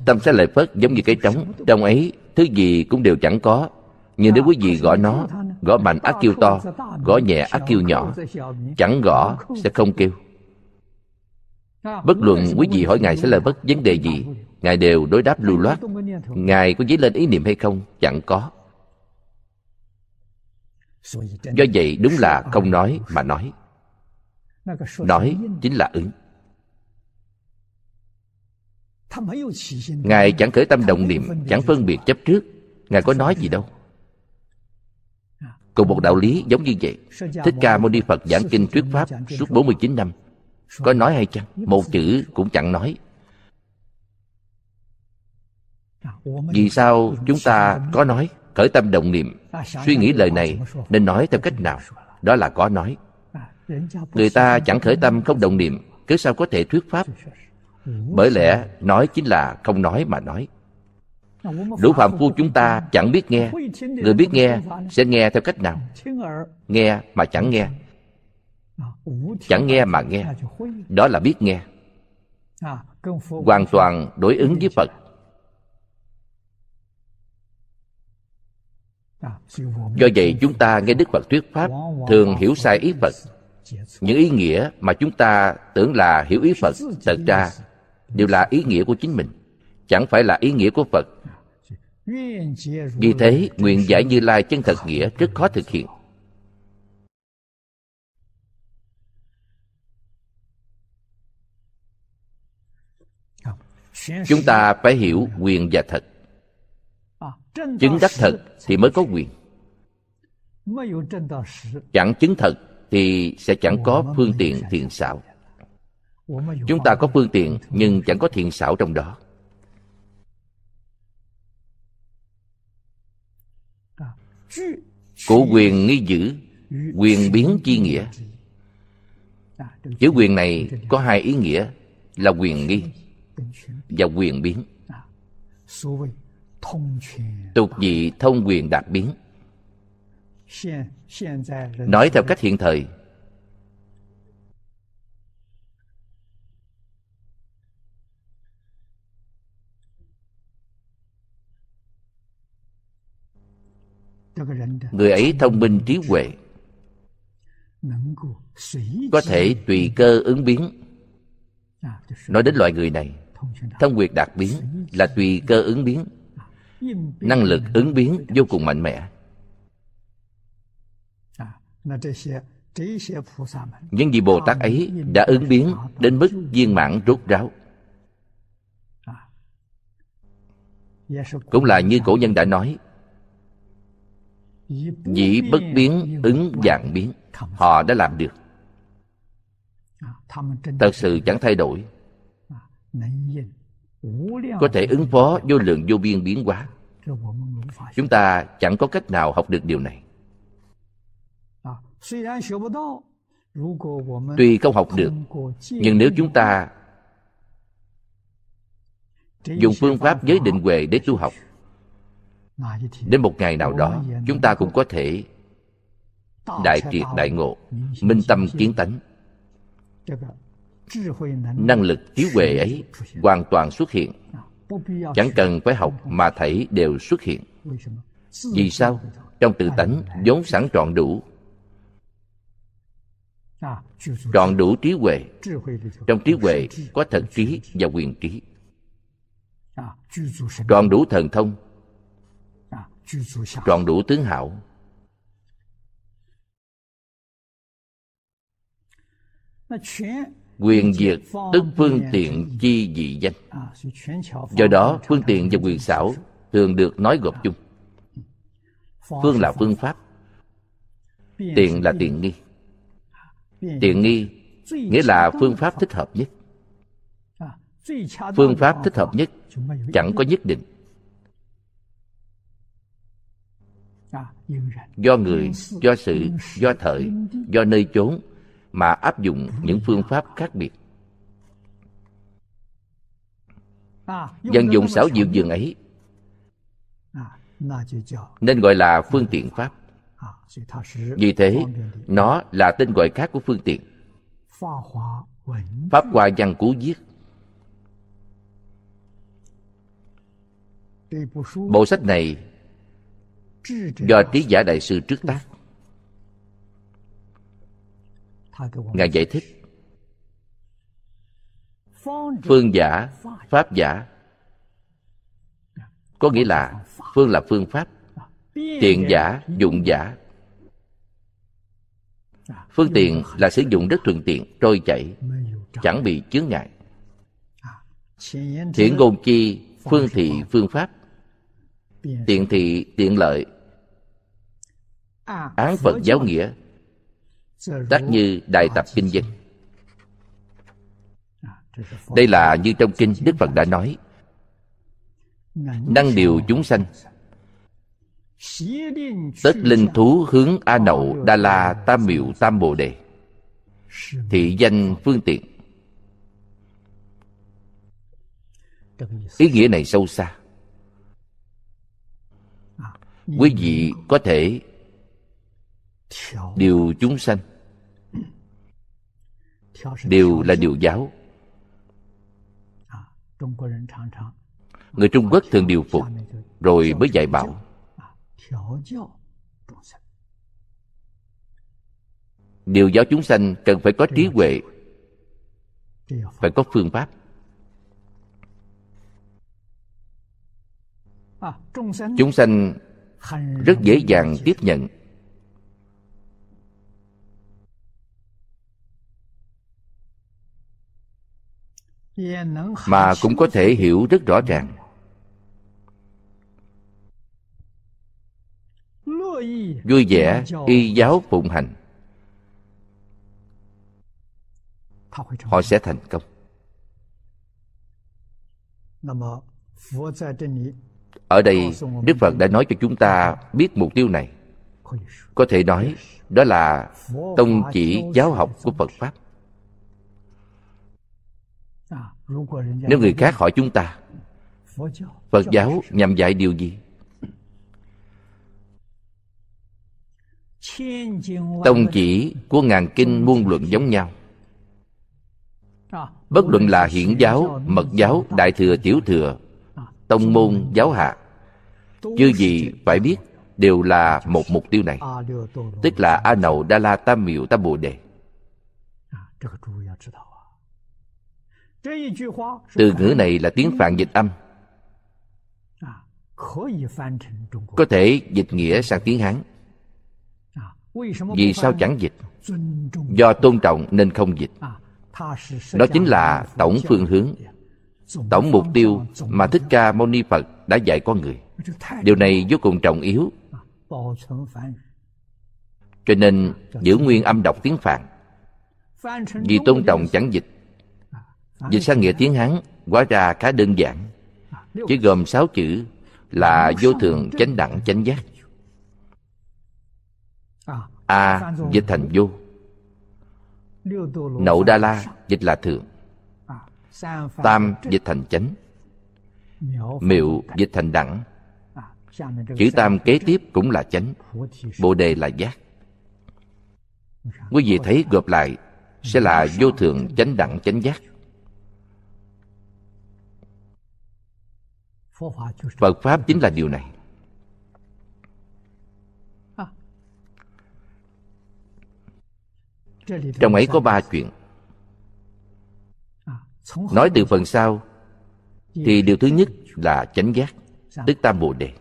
tâm sẽ lợi phất giống như cái trống trong ấy thứ gì cũng đều chẳng có nhưng nếu quý vị gõ nó gõ mạnh ác kêu to gõ nhẹ ác kêu nhỏ chẳng gõ sẽ không kêu bất luận quý vị hỏi ngài sẽ là bất vấn đề gì ngài đều đối đáp lưu loát ngài có dấy lên ý niệm hay không chẳng có do vậy đúng là không nói mà nói nói chính là ứng ngài chẳng khởi tâm động niệm chẳng phân biệt chấp trước ngài có nói gì đâu cùng một đạo lý giống như vậy thích ca mâu ni phật giảng kinh thuyết pháp suốt 49 năm có nói hay chăng một chữ cũng chẳng nói dạ, vì sao chúng ta có nói khởi tâm động niệm à, suy nghĩ lời này nên nói theo cách nào đó là có nói à, người ta chẳng khởi tâm không động niệm cứ sao có thể thuyết pháp bởi lẽ nói chính là không nói mà nói đủ phạm phu chúng ta chẳng biết nghe người biết nghe sẽ nghe theo cách nào nghe mà chẳng nghe à, chẳng nghe mà nghe đó là biết nghe à, hoàn toàn đối ứng với phật à, do vậy chúng ta nghe đức phật thuyết pháp thường hiểu sai ý phật những ý nghĩa mà chúng ta tưởng là hiểu ý phật thật ra đều là ý nghĩa của chính mình chẳng phải là ý nghĩa của phật vì thế nguyện giải như lai chân thật nghĩa rất khó thực hiện chúng ta phải hiểu quyền và thật chứng đắc thật thì mới có quyền chẳng chứng thật thì sẽ chẳng có phương tiện thiền xảo chúng ta có phương tiện nhưng chẳng có thiện xảo trong đó Cụ quyền nghi giữ quyền biến chi nghĩa chữ quyền này có hai ý nghĩa là quyền nghi và quyền biến tục dị thông quyền đạt biến nói theo cách hiện thời người ấy thông minh trí huệ có thể tùy cơ ứng biến à, nói đến loại người này thông quyệt đạt biến là tùy cơ ứng biến à, năng lực ứng biến vô cùng mạnh mẽ à, những vị bồ tát ấy đã ứng biến đến mức viên mãn rốt ráo cũng là như cổ nhân đã nói dĩ bất biến ứng dạng biến họ đã làm được thật sự chẳng thay đổi có thể ứng phó vô lượng vô biên biến hóa chúng ta chẳng có cách nào học được điều này tuy không học được nhưng nếu chúng ta dùng phương pháp giới định huệ để tu học đến một ngày nào đó chúng ta cũng có thể đại triệt đại ngộ minh tâm kiến tánh năng lực trí huệ ấy hoàn toàn xuất hiện chẳng cần phải học mà thấy đều xuất hiện vì sao trong tự tánh vốn sẵn trọn đủ trọn đủ trí huệ trong trí huệ có thần trí và quyền trí trọn đủ thần thông trọn đủ tướng hảo quyền diệt tức phương tiện chi dị danh à, do đó phương tiện và quyền xảo thường được nói gộp chung phương là phương pháp tiện là tiện nghi tiện nghi nghĩa là phương à, pháp thích hợp nhất phương pháp thích hợp nhất chẳng có nhất định do người do sự do thời do nơi chốn mà áp dụng những phương pháp khác biệt dân dụng sáu diệu dường ấy nên gọi là phương tiện pháp vì thế nó là tên gọi khác của phương tiện pháp hoa văn cú viết bộ sách này do trí giả đại sư trước tác ngài giải thích phương giả pháp giả có nghĩa là phương là phương pháp tiện giả dụng giả phương tiện là sử dụng rất thuận tiện trôi chảy chẳng bị chướng ngại thiện ngôn chi phương thị phương pháp tiện thị tiện lợi à, án phật giáo nghĩa tác như đại tập kinh dân à, đây là như trong kinh đức phật đã nói năng điều chúng sanh tất linh thú hướng a nậu đa la tam miệu tam bồ đề thị danh phương tiện ý nghĩa này sâu xa quý vị có thể điều chúng sanh đều là điều giáo người trung quốc thường điều phục rồi mới dạy bảo điều giáo chúng sanh cần phải có trí huệ phải có phương pháp chúng sanh rất dễ dàng tiếp nhận mà cũng có thể hiểu rất rõ ràng vui vẻ y giáo phụng hành họ sẽ thành công ở đây đức phật đã nói cho chúng ta biết mục tiêu này có thể nói đó là tông chỉ giáo học của phật pháp nếu người khác hỏi chúng ta phật giáo nhằm dạy điều gì tông chỉ của ngàn kinh muôn luận giống nhau bất luận là hiển giáo mật giáo đại thừa tiểu thừa tông môn giáo hạ chư gì phải biết đều là một mục tiêu này tức là a nậu đa la tam miệu tam bồ đề từ ngữ này là tiếng phạn dịch âm có thể dịch nghĩa sang tiếng hán vì sao chẳng dịch do tôn trọng nên không dịch đó chính là tổng phương hướng tổng mục tiêu mà thích ca mâu ni phật đã dạy con người điều này vô cùng trọng yếu cho nên giữ nguyên âm đọc tiếng phạn vì tôn trọng chẳng dịch dịch sang nghĩa tiếng hán hóa ra khá đơn giản chỉ gồm sáu chữ là vô thường chánh đẳng chánh giác a dịch thành vô nậu đa la dịch là thường, tam dịch thành chánh miệu dịch thành đẳng chữ tam kế tiếp cũng là chánh bồ đề là giác quý vị thấy gộp lại sẽ là vô thường chánh đẳng chánh giác phật pháp chính là điều này trong ấy có ba chuyện nói từ phần sau thì điều thứ nhất là chánh giác tức tam bồ đề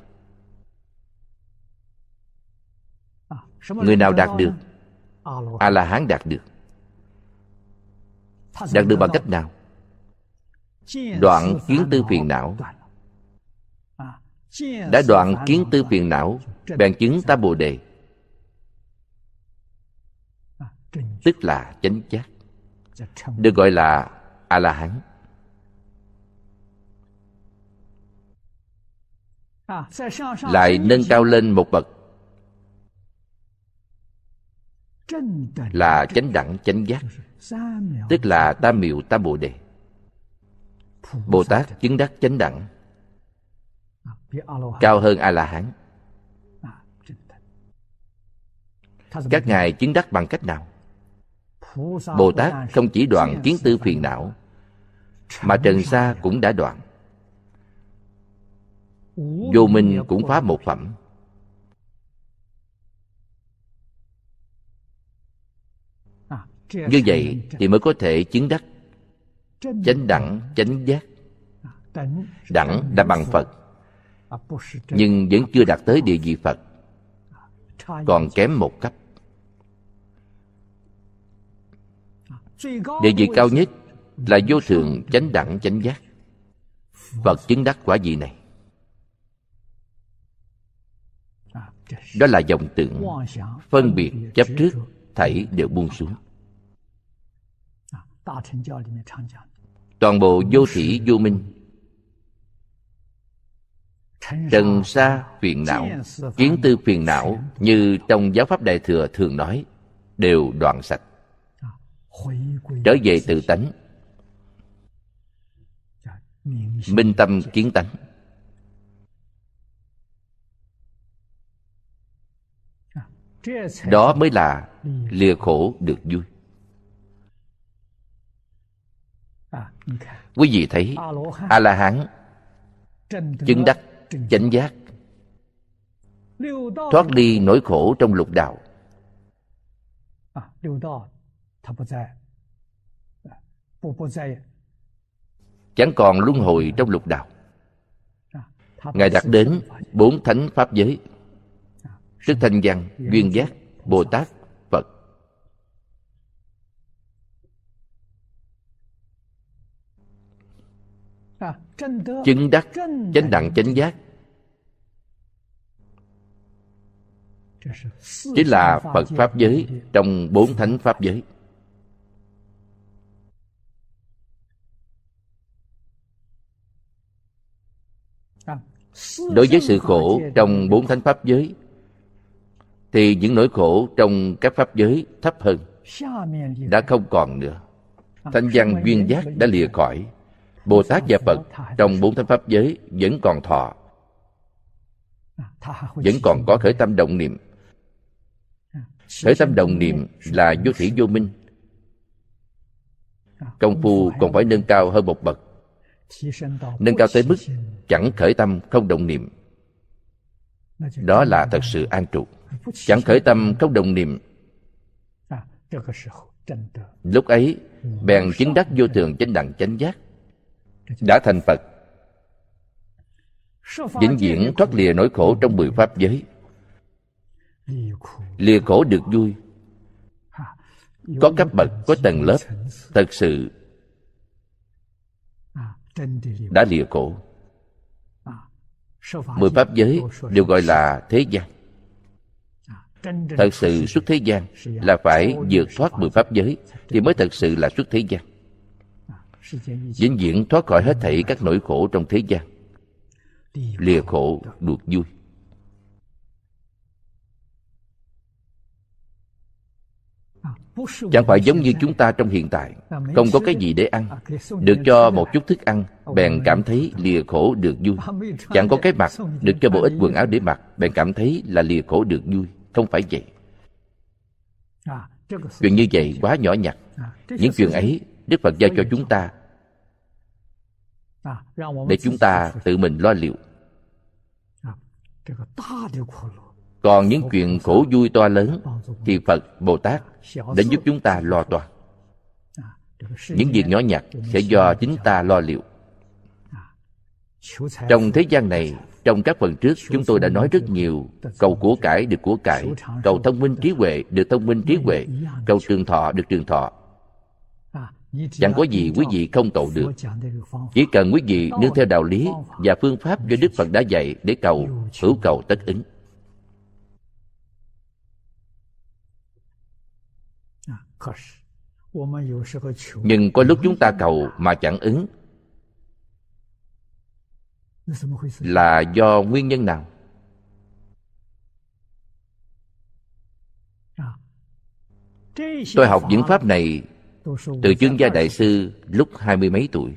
người nào đạt được a la hán đạt được đạt được bằng cách nào đoạn kiến tư phiền não đã đoạn kiến tư phiền não bèn chứng ta bồ đề tức là chánh giác được gọi là a la hán lại nâng cao lên một bậc là chánh đẳng chánh giác tức là tam miệu tam bồ đề bồ tát chứng đắc chánh đẳng cao hơn a la hán các ngài chứng đắc bằng cách nào bồ tát không chỉ đoạn kiến tư phiền não mà trần sa cũng đã đoạn vô minh cũng phá một phẩm như vậy thì mới có thể chứng đắc chánh đẳng chánh giác đẳng đã bằng phật nhưng vẫn chưa đạt tới địa vị phật còn kém một cấp địa vị cao nhất là vô thường chánh đẳng chánh giác phật chứng đắc quả gì này đó là dòng tượng phân biệt chấp trước thảy đều buông xuống Toàn bộ vô thủy vô minh Trần sa phiền não Kiến tư phiền não Như trong giáo pháp đại thừa thường nói Đều đoạn sạch dạ, Trở về tự tánh dạ, Minh tâm kiến tánh dạ, Đó mới là lìa khổ được vui À, ừ. quý vị thấy a la hán chứng đắc chánh giác thoát đi nỗi khổ trong lục đạo à, à, chẳng còn luân hồi trong lục đạo ngài đạt đến bốn thánh pháp giới sức thanh văn duyên giác bồ tát chứng đắc chánh đẳng chánh giác chính là phật pháp giới trong bốn thánh pháp giới đối với sự khổ trong bốn thánh pháp giới thì những nỗi khổ trong các pháp giới thấp hơn đã không còn nữa thanh văn duyên giác đã lìa khỏi bồ tát và phật trong bốn thánh pháp giới vẫn còn thọ vẫn còn có khởi tâm động niệm khởi tâm động niệm là vô thủy vô minh công phu còn phải nâng cao hơn một bậc nâng cao tới mức chẳng khởi tâm không động niệm đó là thật sự an trụ chẳng khởi tâm không động niệm lúc ấy bèn chứng đắc vô thường chánh đẳng chánh giác đã thành phật vĩnh viễn thoát lìa nỗi khổ trong mười pháp giới lìa khổ được vui có cấp bậc có tầng lớp thật sự à, đã lìa khổ à, mười pháp giới đều gọi là thế gian à, thật sự xuất thế gian là phải vượt thoát mười pháp giới thì mới thật sự là xuất thế gian vĩnh viễn thoát khỏi hết thảy các nỗi khổ trong thế gian lìa khổ được vui chẳng phải giống như chúng ta trong hiện tại không có cái gì để ăn được cho một chút thức ăn bèn cảm thấy lìa khổ được vui chẳng có cái mặt được cho bộ ít quần áo để mặc bèn cảm thấy là lìa khổ được vui không phải vậy chuyện như vậy quá nhỏ nhặt những chuyện ấy đức phật giao cho chúng ta à, để chúng ta tự mình lo liệu à, còn những chuyện khổ vui to lớn thì phật bồ tát đến giúp chúng ta lo toan à, những việc nhỏ nhặt sẽ do chính ta lo liệu trong thế gian này trong các phần trước chúng tôi đã nói rất nhiều cầu của cải được của cải cầu thông minh trí huệ được thông minh trí huệ cầu trường thọ được trường thọ chẳng có gì quý vị không cầu được chỉ cần quý vị nương theo đạo lý và phương pháp do đức phật đã dạy để cầu hữu cầu tất ứng à, nhưng có lúc chúng ta cầu mà chẳng ứng là do nguyên nhân nào à, tôi học những pháp này từ chuyên gia đại sư lúc hai mươi mấy tuổi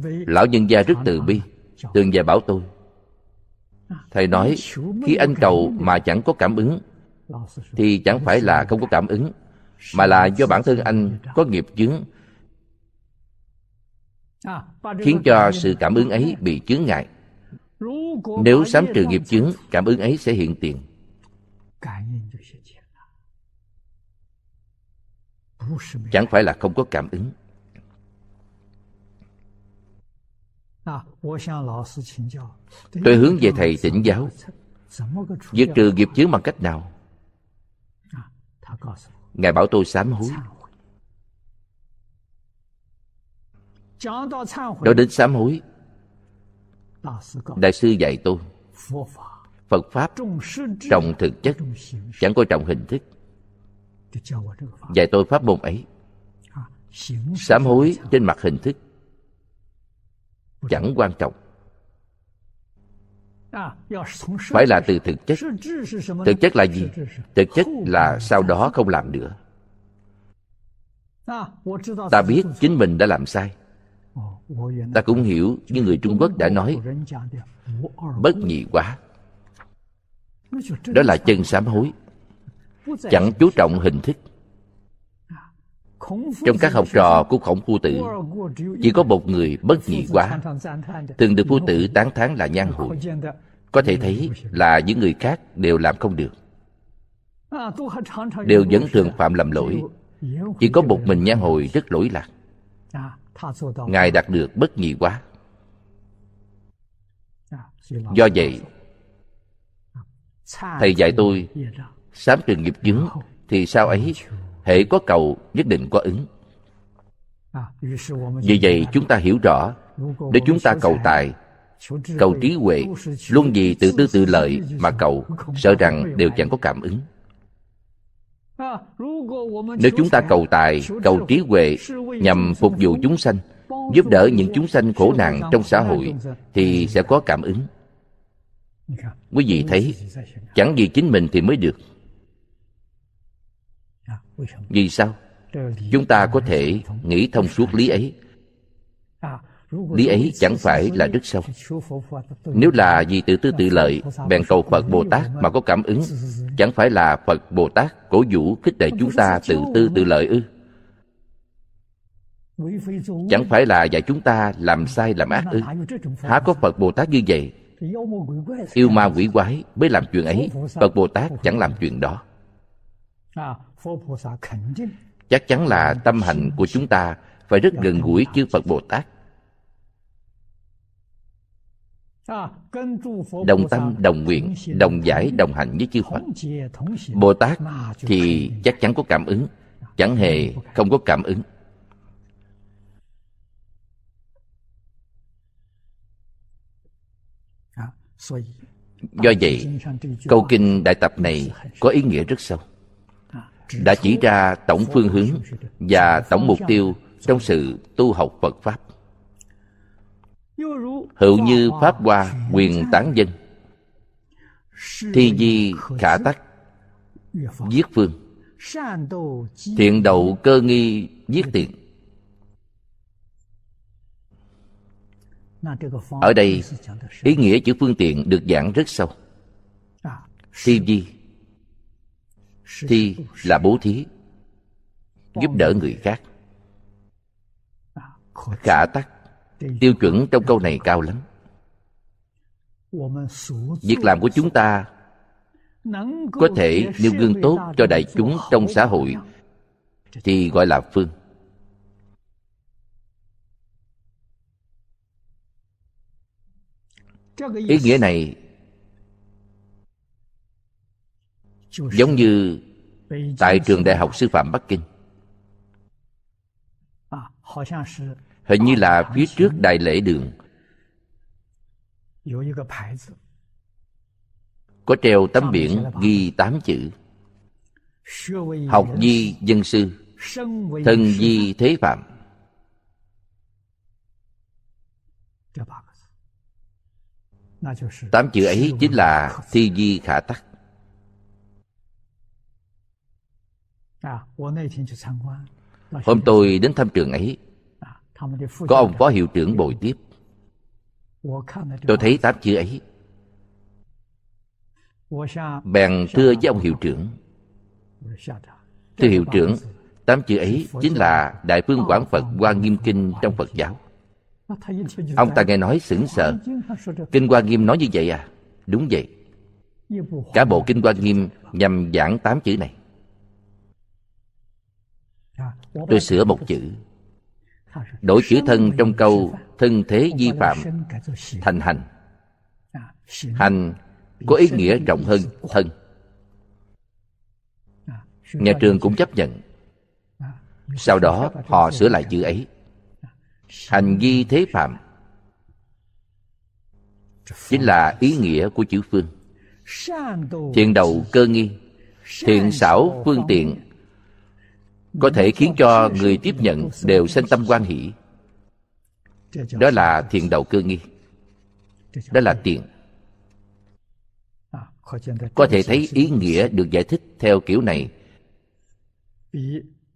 lão nhân gia rất từ bi từng già bảo tôi thầy nói khi anh cầu mà chẳng có cảm ứng thì chẳng phải là không có cảm ứng mà là do bản thân anh có nghiệp chướng khiến cho sự cảm ứng ấy bị chướng ngại nếu sám trừ nghiệp chướng cảm ứng ấy sẽ hiện tiền chẳng phải là không có cảm ứng tôi hướng về thầy tỉnh giáo diệt trừ nghiệp chướng bằng cách nào ngài bảo tôi sám hối nói đến sám hối đại sư dạy tôi phật pháp trọng thực chất chẳng có trọng hình thức dạy tôi pháp môn ấy à, sám hối trên mặt hình thức chẳng quan trọng à, phải là từ thực chất thực chất là gì thực chất là sau đó không làm nữa à, ta biết chính mình đã làm sai ta cũng hiểu như người trung quốc đã nói bất nhị quá đó là chân sám hối chẳng chú trọng hình thức trong các học trò của khổng phu tử chỉ có một người bất nhị quá từng được phu tử tán thán là nhan hội có thể thấy là những người khác đều làm không được đều vẫn thường phạm lầm lỗi chỉ có một mình nhan hồi rất lỗi lạc ngài đạt được bất nhị quá do vậy thầy dạy tôi sám trường nghiệp chứng thì sao ấy hệ có cầu nhất định có ứng vì vậy chúng ta hiểu rõ để chúng ta cầu tài cầu trí huệ luôn vì tự tư tự lợi mà cầu sợ rằng đều chẳng có cảm ứng nếu chúng ta cầu tài cầu trí huệ nhằm phục vụ chúng sanh giúp đỡ những chúng sanh khổ nạn trong xã hội thì sẽ có cảm ứng quý vị thấy chẳng vì chính mình thì mới được vì sao chúng ta có thể nghĩ thông suốt lý ấy à, lý ấy chẳng phải là đức sâu nếu là vì tự tư tự lợi bèn cầu phật bồ tát mà có cảm ứng chẳng phải là phật bồ tát cổ vũ khích lệ chúng ta tự tư tự lợi ư chẳng phải là dạy chúng ta làm sai làm ác ư há có phật bồ tát như vậy yêu ma quỷ quái mới làm chuyện ấy phật bồ tát chẳng làm chuyện đó À, chắc chắn là tâm hạnh của chúng ta phải rất gần gũi chư phật bồ tát à, đồng tâm đồng nguyện đồng giải đồng hành với chư phật bồ tát thì chắc chắn có cảm ứng chẳng hề dạ, dạ. không có cảm ứng à, do vậy dạ, câu kinh đại tập này có ý nghĩa rất sâu đã chỉ ra tổng phương hướng và tổng mục tiêu trong sự tu học Phật Pháp. Hữu như Pháp Hoa quyền tán dân Thi di khả tắc Giết phương Thiện đầu cơ nghi giết tiện Ở đây ý nghĩa chữ phương tiện được giảng rất sâu Thi di thi là bố thí giúp đỡ người khác à, khả tắc tiêu chuẩn trong câu này cao lắm việc làm của chúng ta có thể nêu gương tốt cho đại chúng trong xã hội thì gọi là phương ý nghĩa này giống như tại trường đại học sư phạm bắc kinh à, hình như là phía trước đại lễ đường có treo tấm biển ghi tám chữ học di dân sư thân di thế phạm tám chữ ấy chính là thi di khả tắc Hôm tôi đến thăm trường ấy Có ông phó hiệu trưởng bồi tiếp Tôi thấy tám chữ ấy Bèn thưa với ông hiệu trưởng Thưa hiệu trưởng Tám chữ ấy chính là Đại phương Quảng Phật qua Nghiêm Kinh trong Phật giáo Ông ta nghe nói sững sờ Kinh Hoa Nghiêm nói như vậy à Đúng vậy Cả bộ Kinh Hoa Nghiêm nhằm giảng tám chữ này tôi sửa một chữ đổi chữ thân trong câu thân thế di phạm thành hành hành có ý nghĩa rộng hơn thân nhà trường cũng chấp nhận sau đó họ sửa lại chữ ấy hành vi thế phạm chính là ý nghĩa của chữ phương thiện đầu cơ nghi thiện xảo phương tiện có thể khiến cho người tiếp nhận đều sinh tâm quan hỷ đó là thiền đầu cơ nghi đó là tiền có thể thấy ý nghĩa được giải thích theo kiểu này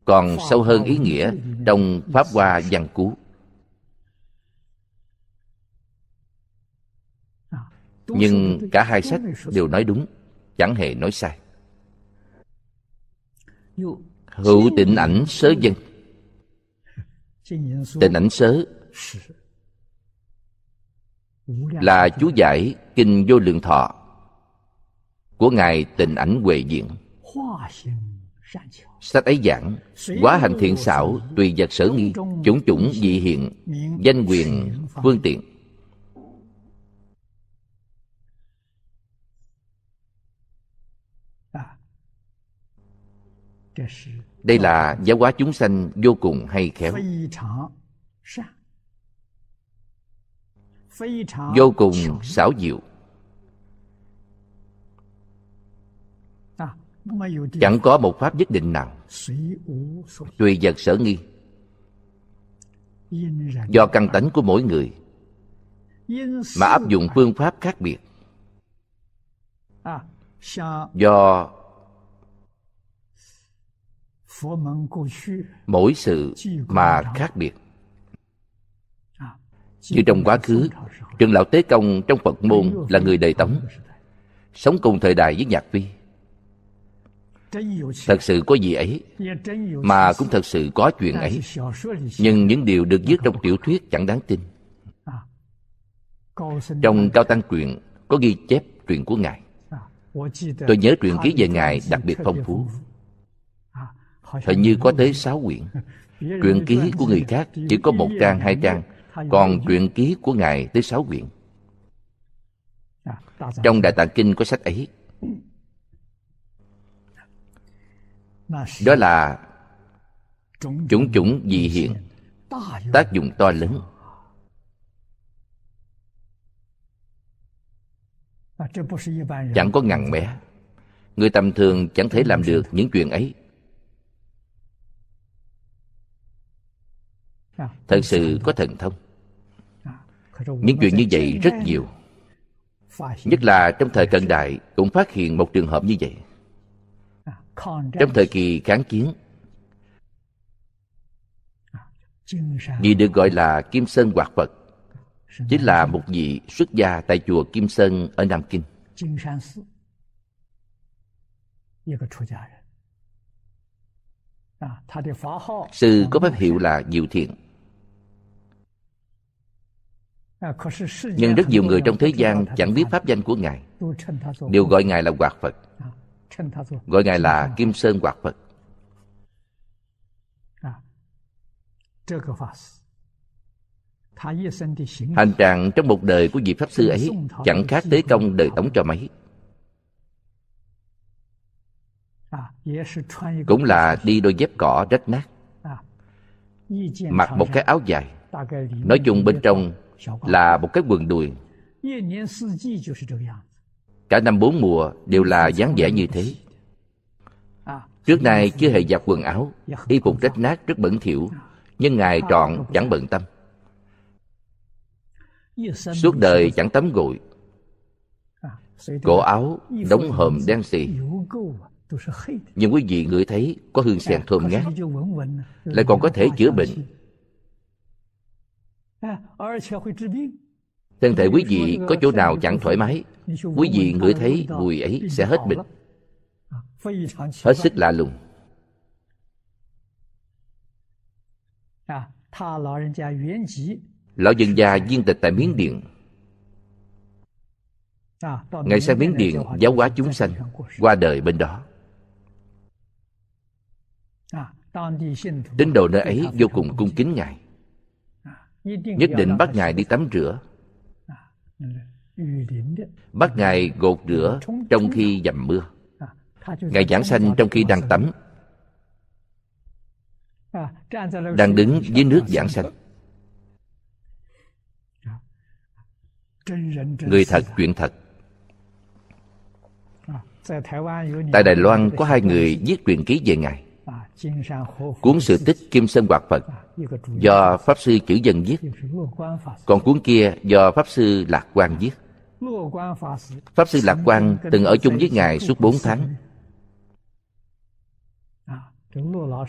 còn sâu hơn ý nghĩa trong pháp hoa văn cú nhưng cả hai sách đều nói đúng chẳng hề nói sai hữu tịnh ảnh sớ dân tịnh ảnh sớ là chú giải kinh vô lượng thọ của ngài tịnh ảnh huệ diện sách ấy giảng quá hành thiện xảo tùy vật sở nghi chủng chủng dị hiện danh quyền phương tiện đây là giáo hóa chúng sanh vô cùng hay khéo vô cùng xảo diệu chẳng có một pháp nhất định nào tùy vật sở nghi do căn tánh của mỗi người mà áp dụng phương pháp khác biệt do mỗi sự mà khác biệt như trong quá khứ Trần lão tế công trong phật môn là người đời tống sống cùng thời đại với nhạc Vi. thật sự có gì ấy mà cũng thật sự có chuyện ấy nhưng những điều được viết trong tiểu thuyết chẳng đáng tin trong cao tăng truyện có ghi chép truyện của ngài tôi nhớ truyện ký về ngài đặc biệt phong phú hình như có tới sáu quyển truyện ký của người khác chỉ có một trang hai trang còn truyện ký của ngài tới sáu quyển à, trong đại tạng kinh có sách ấy đó là chủng chủng dị hiện tác dụng to lớn chẳng có ngằn bé người tầm thường chẳng thể làm được những chuyện ấy thật sự có thần thông những chuyện như vậy rất nhiều nhất là trong thời cận đại cũng phát hiện một trường hợp như vậy trong thời kỳ kháng chiến vì được gọi là kim sơn hoạt phật chính là một vị xuất gia tại chùa kim sơn ở nam kinh sư có pháp hiệu là diệu thiện À, nhưng rất nhiều người trong thế gian chẳng biết pháp danh của ngài đều gọi ngài là hoạt phật à, gọi ngài là kim sơn hoạt phật à, hành trạng trong một đời của vị pháp sư ấy chẳng khác tế công đời tống cho mấy cũng là đi đôi dép cỏ rách nát mặc một cái áo dài nói chung bên trong là một cái quần đùi cả năm bốn mùa đều là dáng vẻ như thế à, trước nay chưa hề giặt quần áo dạ, y phục rách nát rất bẩn thỉu à. nhưng ngài à, trọn chẳng bận tâm suốt đời chẳng tắm gội cổ áo đóng hòm đen xì nhưng quý vị ngửi thấy có hương sen dạ, thơm ngát lại còn có thể chữa bệnh À, Thân thể quý vị có chỗ nào chẳng thoải mái Quý vị ngửi thấy mùi ấy sẽ hết bệnh à, Hết sức lạ lùng à, Lão dân gia viên tịch tại Miến Điện Ngày sang Miến Điện giáo hóa chúng sanh Qua đời bên đó Tín đồ nơi ấy vô cùng cung kính Ngài nhất định bắt ngài đi tắm rửa bắt ngài gột rửa trong khi dầm mưa ngài giảng sanh trong khi đang tắm đang đứng dưới nước giảng sanh người thật chuyện thật tại đài loan có hai người viết truyền ký về ngài cuốn sự tích kim sơn hoạt phật do pháp sư chữ dân viết còn cuốn kia do pháp sư lạc quan viết pháp sư lạc quan từng ở chung với ngài suốt 4 tháng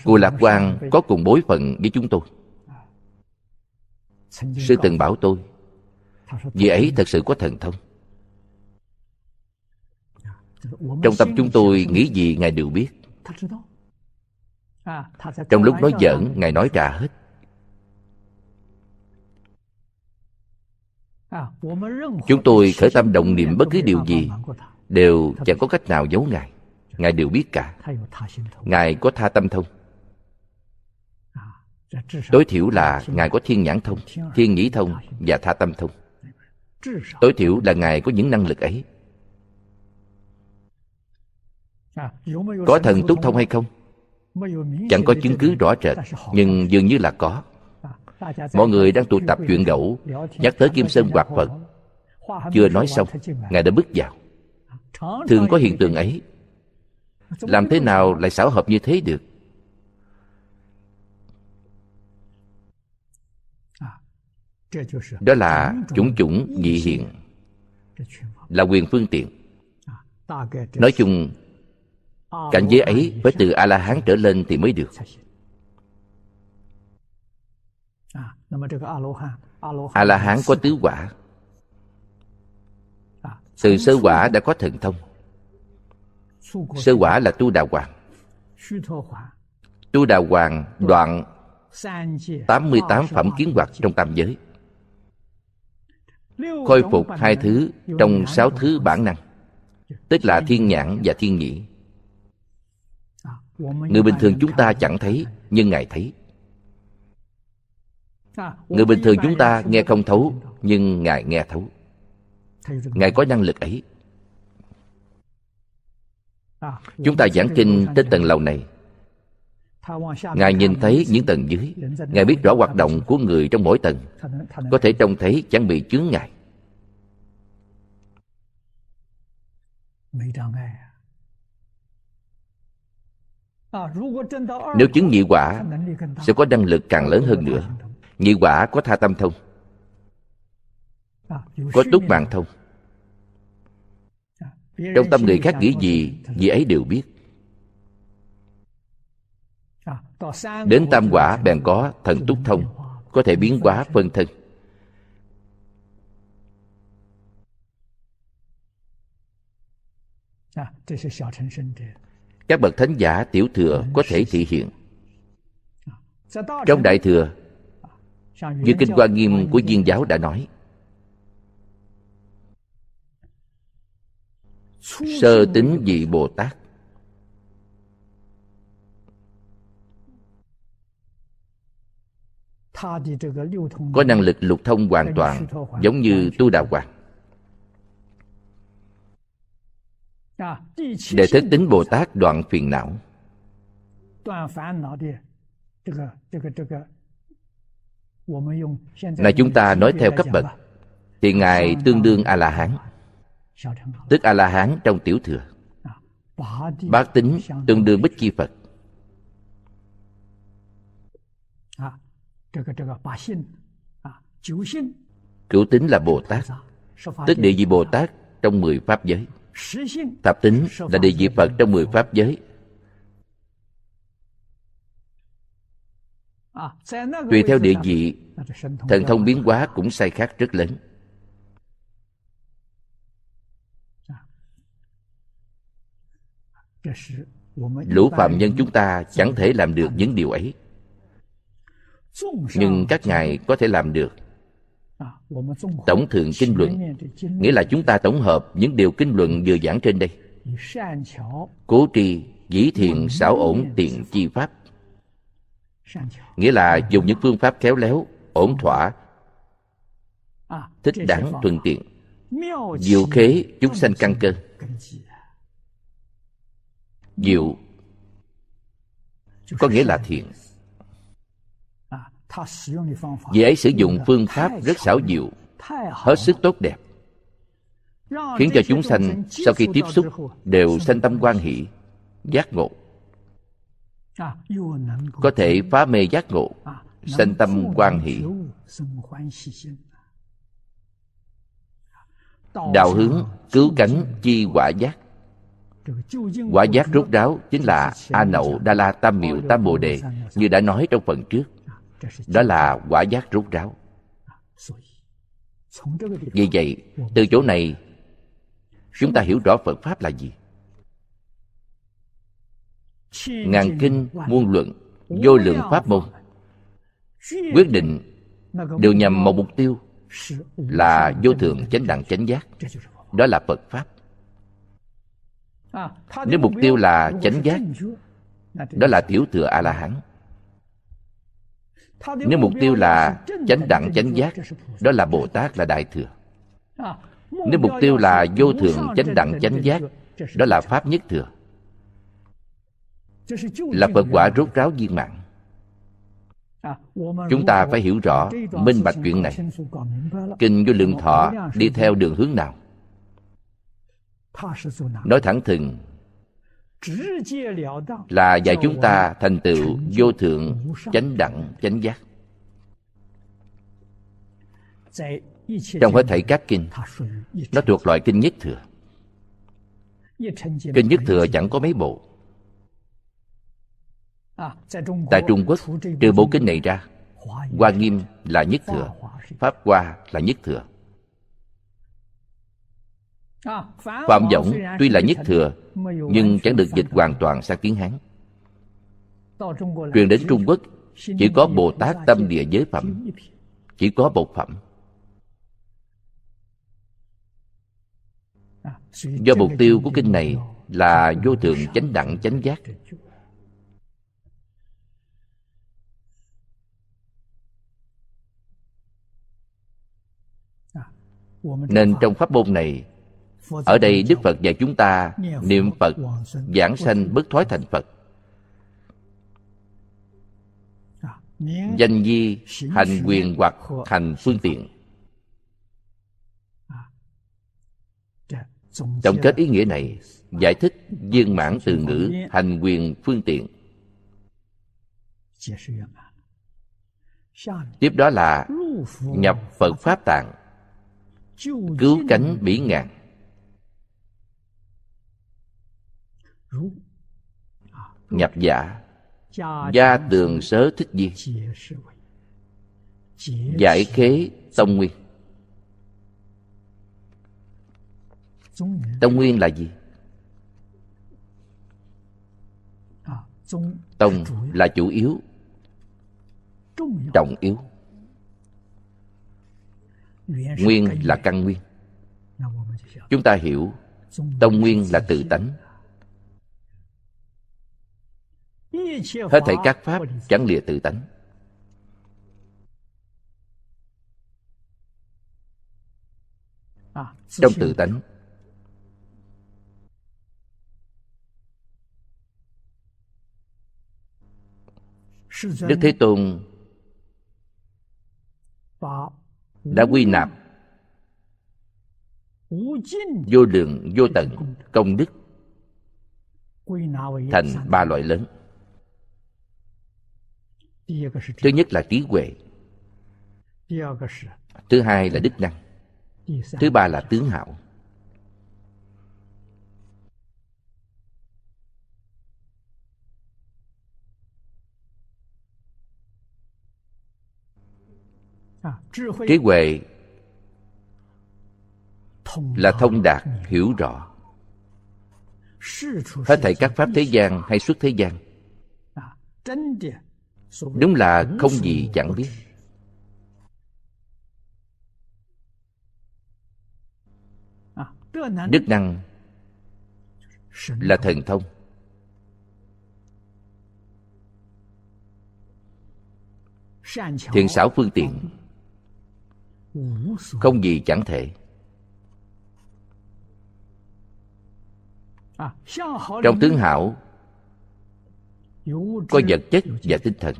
cô lạc quan có cùng bối phận với chúng tôi sư từng bảo tôi vì ấy thật sự có thần thông trong tâm chúng tôi nghĩ gì ngài đều biết À, Trong lúc nói giỡn, Ngài nói ra hết. À, Chúng tôi khởi tâm động niệm bất cứ điều gì đều chẳng có cách nào giấu Ngài. Ngài đều biết cả. Ngài có tha tâm thông. À, Tối thiểu là Ngài có thiên nhãn thông, thiên nhĩ thông và tha tâm thông. Tối thiểu là Ngài có những năng lực ấy. Có thần túc thông hay không? chẳng có chứng cứ rõ rệt nhưng dường như là có mọi người đang tụ tập chuyện gẫu nhắc tới kim sơn hoạt phật chưa nói xong ngài đã bước vào thường có hiện tượng ấy làm thế nào lại xảo hợp như thế được đó là chủng chủng nhị hiện là quyền phương tiện nói chung cảnh giới ấy phải từ a la hán trở lên thì mới được a la hán có tứ quả từ sơ quả đã có thần thông sơ quả là tu đà hoàng tu đà hoàng đoạn 88 phẩm kiến hoạt trong tam giới khôi phục hai thứ trong sáu thứ bản năng tức là thiên nhãn và thiên nhĩ người bình thường chúng ta chẳng thấy nhưng ngài thấy người bình thường chúng ta nghe không thấu nhưng ngài nghe thấu ngài có năng lực ấy chúng ta giảng kinh trên tầng lầu này ngài nhìn thấy những tầng dưới ngài biết rõ hoạt động của người trong mỗi tầng có thể trông thấy chẳng bị chướng ngại À, Nếu chứng nhị quả Sẽ có năng lực càng lớn hơn nữa Nhị quả có tha tâm thông à, Có túc mạng thông à, Trong tâm người khác nghĩ gì Vì ấy đều biết Đến tam quả bèn có thần túc thông Có thể biến hóa phân thân các bậc thánh giả tiểu thừa có thể thể hiện trong đại thừa như kinh quan nghiêm của viên giáo đã nói sơ tính vị bồ tát có năng lực lục thông hoàn toàn giống như tu đà hoàng Để thích tính Bồ Tát đoạn phiền não Này chúng ta nói theo cấp bậc Thì Ngài tương đương A-la-hán Tức A-la-hán trong tiểu thừa Bác tính tương đương Bích Chi Phật Cửu tính là Bồ Tát Tức địa vị Bồ Tát trong mười Pháp giới Tạp tính là địa vị Phật trong mười pháp giới à, Tùy theo địa vị Thần thông biến hóa cũng sai khác rất lớn dạ. Lũ phạm nhân chúng ta chẳng thể làm được những điều ấy Nhưng các ngài có thể làm được À, tổng thượng kinh luận nghĩa là chúng ta tổng hợp những điều kinh luận vừa giảng trên đây cố trì dĩ thiện xảo ổn tiền chi pháp nghĩa là dùng những phương pháp khéo léo ổn thỏa thích đáng thuận tiện diệu khế chúng sanh căn cơ diệu có nghĩa là thiện Vị ấy sử dụng phương pháp rất xảo diệu Hết sức tốt đẹp Khiến cho chúng sanh sau khi tiếp xúc Đều sanh tâm quan hỷ Giác ngộ à, Có thể phá mê giác ngộ à, Sanh tâm quan hỷ Đạo hướng cứu cánh chi quả giác Quả giác rốt ráo chính là A Nậu Đa La Tam Miệu Tam Bồ Đề Như đã nói trong phần trước đó là quả giác rút ráo vì vậy từ chỗ này chúng ta hiểu rõ phật pháp là gì ngàn kinh muôn luận vô lượng pháp môn quyết định đều nhằm một mục tiêu là vô thượng chánh đẳng chánh giác đó là phật pháp nếu mục tiêu là chánh giác đó là tiểu thừa a la hán nếu mục tiêu là chánh đẳng chánh giác đó là bồ tát là đại thừa à, nếu mục tiêu là vô thường chánh đẳng chánh giác đó là pháp nhất thừa là phật quả rốt ráo viên mạng à, chúng ta phải hiểu rõ minh bạch chuyện này kinh vô lượng thọ đi theo đường hướng nào nói thẳng thừng là dạy chúng ta thành tựu vô thượng chánh đẳng chánh giác trong hết thảy các kinh nó thuộc loại kinh nhất thừa kinh nhất thừa chẳng có mấy bộ à, tại trung quốc trừ bộ kinh này ra hoa nghiêm là nhất thừa pháp hoa là nhất thừa Phạm vọng tuy là nhất thừa Nhưng chẳng được dịch hoàn toàn sang tiếng Hán Truyền đến Trung Quốc Chỉ có Bồ Tát Tâm Địa Giới Phẩm Chỉ có một phẩm Do mục tiêu của kinh này là vô thượng chánh đẳng chánh giác Nên trong pháp môn này ở đây đức phật dạy chúng ta niệm phật giảng sanh bất thoái thành phật à, danh di hành quyền hoặc hành phương tiện à, tổng kết ý nghĩa này giải thích viên mãn từ ngữ hành quyền phương tiện tiếp đó là nhập phật pháp tạng cứu cánh bỉ ngạn nhập giả gia tường sớ thích di giải khế tông nguyên tông nguyên là gì à, tông là chủ yếu trọng yếu nguyên là căn nguyên chúng ta hiểu tông nguyên là tự tánh hết thảy các pháp chẳng lìa tự tánh trong tự tánh đức thế tôn đã quy nạp vô lượng vô tận công đức thành ba loại lớn thứ nhất là trí huệ thứ hai là đức năng thứ ba là tướng hảo trí huệ là thông đạt hiểu rõ hết thảy các pháp thế gian hay xuất thế gian đúng là không gì chẳng biết đức năng là thần thông thiện xảo phương tiện không gì chẳng thể trong tướng hảo có vật chất và tinh thần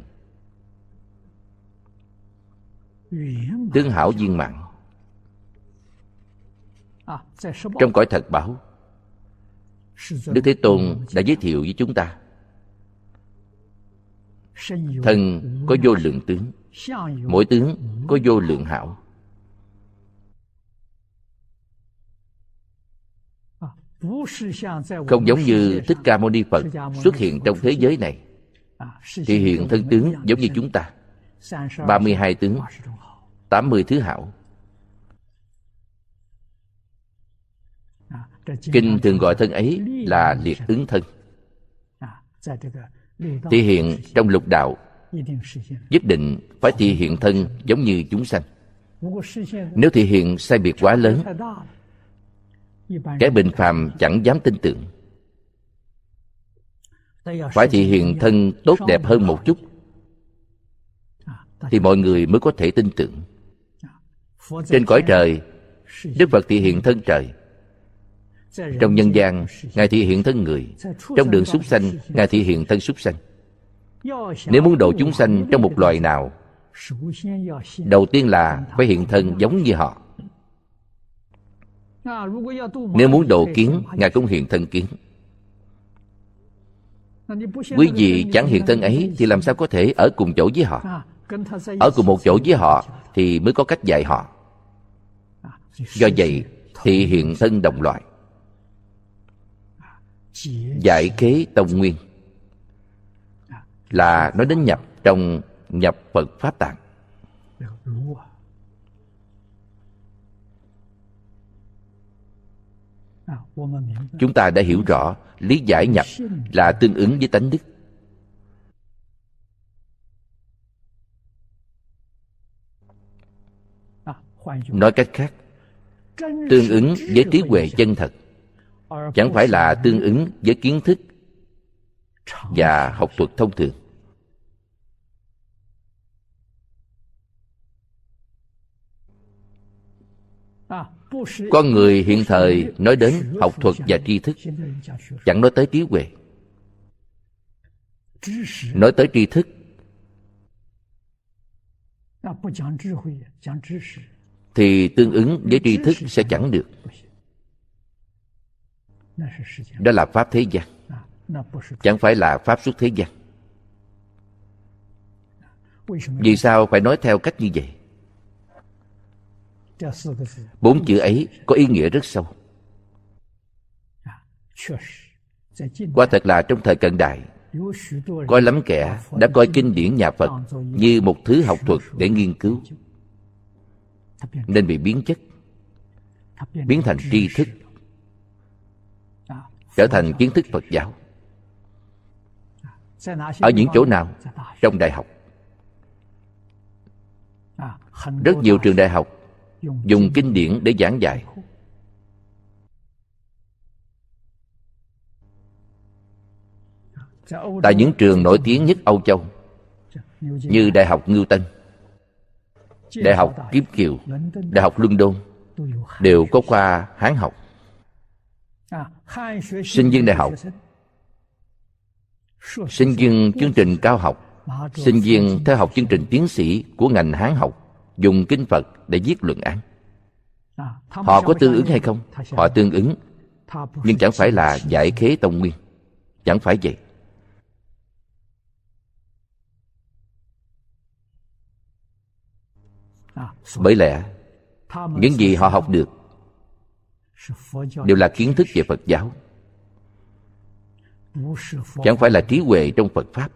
tướng hảo viên mạng, à, trong cõi thật bảo đức thế tôn đã giới thiệu với chúng ta thân có vô lượng tướng mỗi tướng có vô lượng hảo không giống như thích ca mâu ni phật xuất hiện trong thế giới này thể hiện thân tướng giống như chúng ta 32 tướng 80 thứ hảo kinh thường gọi thân ấy là liệt ứng thân thể hiện trong lục đạo nhất định phải thể hiện thân giống như chúng sanh nếu thể hiện sai biệt quá lớn kẻ bình phàm chẳng dám tin tưởng phải thị hiện thân tốt đẹp hơn một chút thì mọi người mới có thể tin tưởng trên cõi trời đức phật thị hiện thân trời trong nhân gian ngài thị hiện thân người trong đường súc sanh ngài thị hiện thân súc sanh nếu muốn độ chúng sanh trong một loài nào đầu tiên là phải hiện thân giống như họ nếu muốn độ kiến Ngài cũng hiện thân kiến Quý vị chẳng hiện thân ấy Thì làm sao có thể ở cùng chỗ với họ Ở cùng một chỗ với họ Thì mới có cách dạy họ Do vậy thì hiện thân đồng loại Giải kế tông nguyên Là nói đến nhập trong nhập Phật Pháp Tạng chúng ta đã hiểu rõ lý giải nhập là tương ứng với tánh đức nói cách khác tương ứng với trí huệ chân thật chẳng phải là tương ứng với kiến thức và học thuật thông thường con người hiện thời nói đến học thuật và tri thức chẳng nói tới trí huệ nói tới tri thức thì tương ứng với tri thức sẽ chẳng được đó là pháp thế gian chẳng phải là pháp xuất thế gian vì sao phải nói theo cách như vậy Dạ, bốn chữ ấy có ý nghĩa rất sâu dạ, quả thật là trong thời cận đại có lắm kẻ đã coi kinh điển nhà phật như một thứ học thuật để nghiên cứu nên bị biến chất biến thành tri thức dạ, trở thành kiến thức phật giáo ở những chỗ nào trong đại học rất nhiều trường đại học dùng kinh điển để giảng dạy tại những trường nổi tiếng nhất âu châu như đại học ngưu tân đại học kiếp kiều đại học luân đôn đều có khoa hán học sinh viên đại học sinh viên chương trình cao học sinh viên theo học chương trình tiến sĩ của ngành hán học dùng kinh phật để viết luận án à, họ có tương ứng hay không họ tương ứng nhưng chẳng phải là giải khế tông nguyên chẳng phải vậy à, bởi lẽ những gì họ học được đều là kiến thức về phật giáo chẳng phải là trí huệ trong phật pháp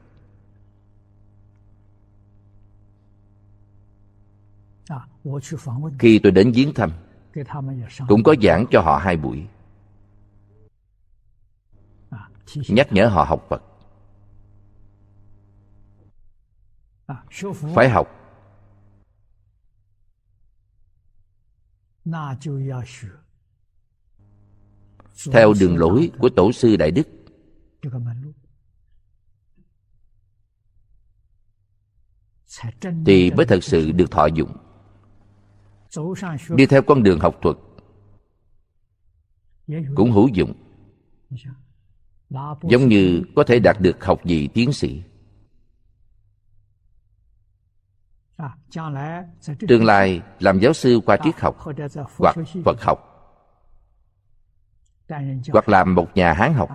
Khi tôi đến viếng thăm Cũng có giảng cho họ hai buổi Nhắc nhở họ học Phật Phải học Theo đường lối của Tổ sư Đại Đức Thì mới thật sự được thọ dụng đi theo con đường học thuật cũng hữu dụng giống như có thể đạt được học vị tiến sĩ tương lai làm giáo sư qua triết học hoặc phật học hoặc làm một nhà hán học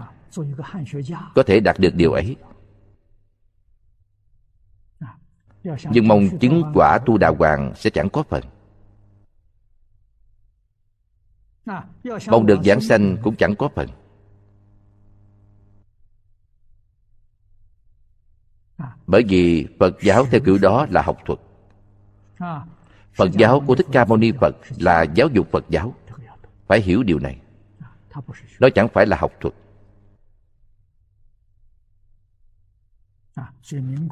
có thể đạt được điều ấy nhưng mong chứng quả tu đạo hoàng sẽ chẳng có phần mong được giảng sanh cũng chẳng có phần bởi vì phật giáo theo kiểu đó là học thuật phật giáo của thích ca mâu ni phật là giáo dục phật giáo phải hiểu điều này nó chẳng phải là học thuật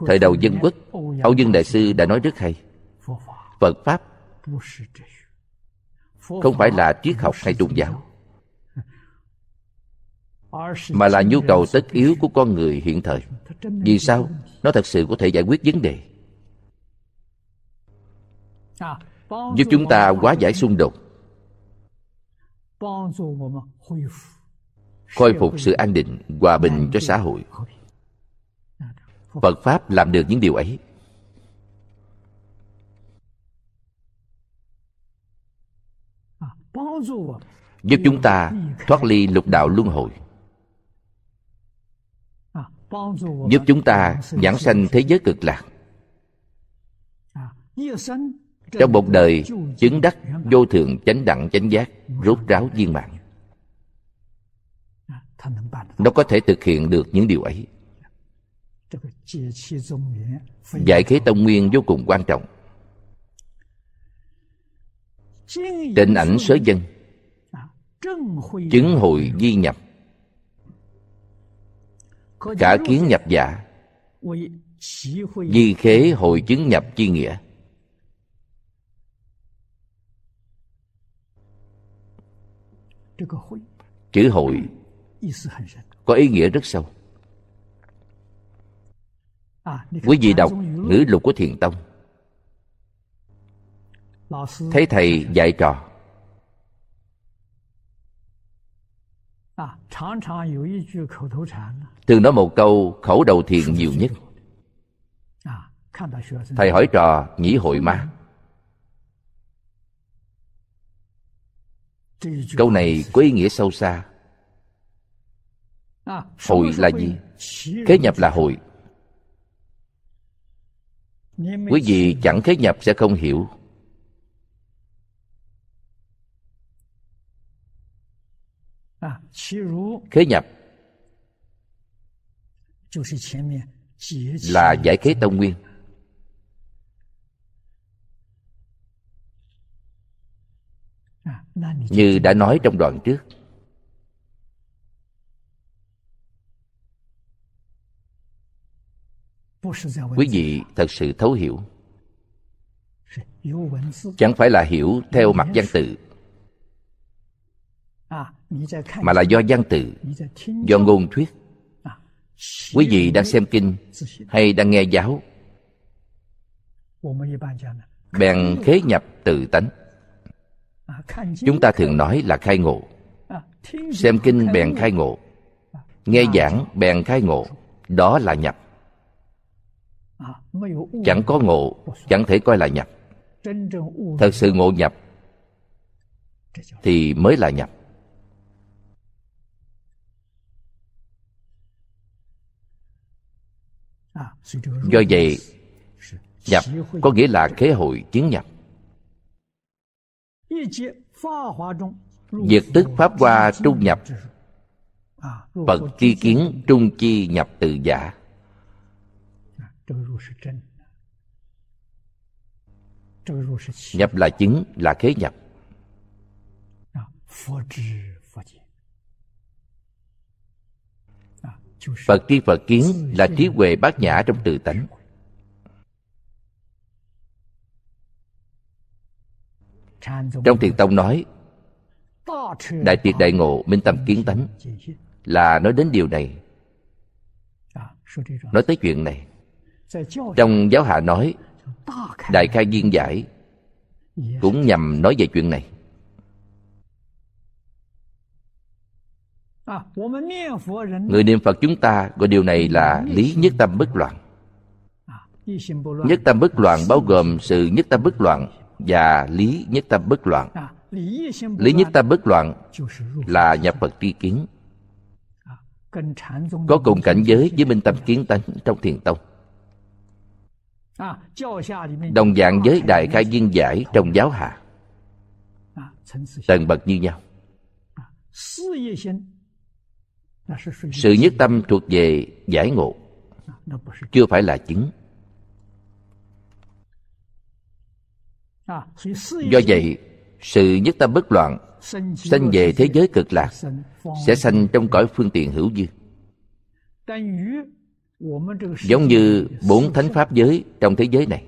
thời đầu dân quốc âu dương đại sư đã nói rất hay phật pháp không phải là triết học hay tôn giáo mà là nhu cầu tất yếu của con người hiện thời vì sao nó thật sự có thể giải quyết vấn đề giúp chúng ta hóa giải xung đột khôi phục sự an định hòa bình cho xã hội phật pháp làm được những điều ấy giúp chúng ta thoát ly lục đạo luân hồi giúp chúng ta giảng sanh thế giới cực lạc trong một đời chứng đắc vô thường chánh đẳng chánh giác rốt ráo viên mạng, nó có thể thực hiện được những điều ấy giải khế tông nguyên vô cùng quan trọng tịnh ảnh sớ dân chứng hội di nhập cả kiến nhập giả di khế hội chứng nhập chi nghĩa chữ hội có ý nghĩa rất sâu quý vị đọc ngữ lục của thiền tông thấy thầy dạy trò à, thường nói một câu khẩu đầu thiền nhiều nhất à, thầy hỏi trò nhĩ hội ma câu này có ý nghĩa sâu xa à, hội là gì kế nhập là hội quý vị chẳng kế nhập sẽ không hiểu khế nhập là giải khế tông nguyên như đã nói trong đoạn trước quý vị thật sự thấu hiểu chẳng phải là hiểu theo mặt văn tự mà là do văn tự do ngôn thuyết quý vị đang xem kinh hay đang nghe giáo bèn khế nhập tự tánh chúng ta thường nói là khai ngộ xem kinh bèn khai ngộ nghe giảng bèn khai ngộ đó là nhập chẳng có ngộ chẳng thể coi là nhập thật sự ngộ nhập thì mới là nhập do vậy nhập có nghĩa là khế hội chiến nhập diệt tức pháp hoa trung nhập phật tri kiến trung chi nhập từ giả nhập là chứng là khế nhập phật tri phật kiến là trí huệ bát nhã trong tự tánh trong thiền tông nói đại triệt đại ngộ minh tâm kiến tánh là nói đến điều này nói tới chuyện này trong giáo hạ nói đại khai viên giải cũng nhằm nói về chuyện này Người niệm Phật chúng ta gọi điều này là lý nhất tâm bất loạn. Nhất tâm bất loạn bao gồm sự nhất tâm bất loạn và lý nhất tâm bất loạn. Lý nhất tâm bất loạn là nhập Phật tri kiến. Có cùng cảnh giới với minh tâm kiến tánh trong thiền tông. Đồng dạng với đại khai viên giải trong giáo hạ. tần bậc như nhau sự nhất tâm thuộc về giải ngộ chưa phải là chứng do vậy sự nhất tâm bất loạn sanh về thế giới cực lạc sẽ sanh trong cõi phương tiện hữu dư giống như bốn thánh pháp giới trong thế giới này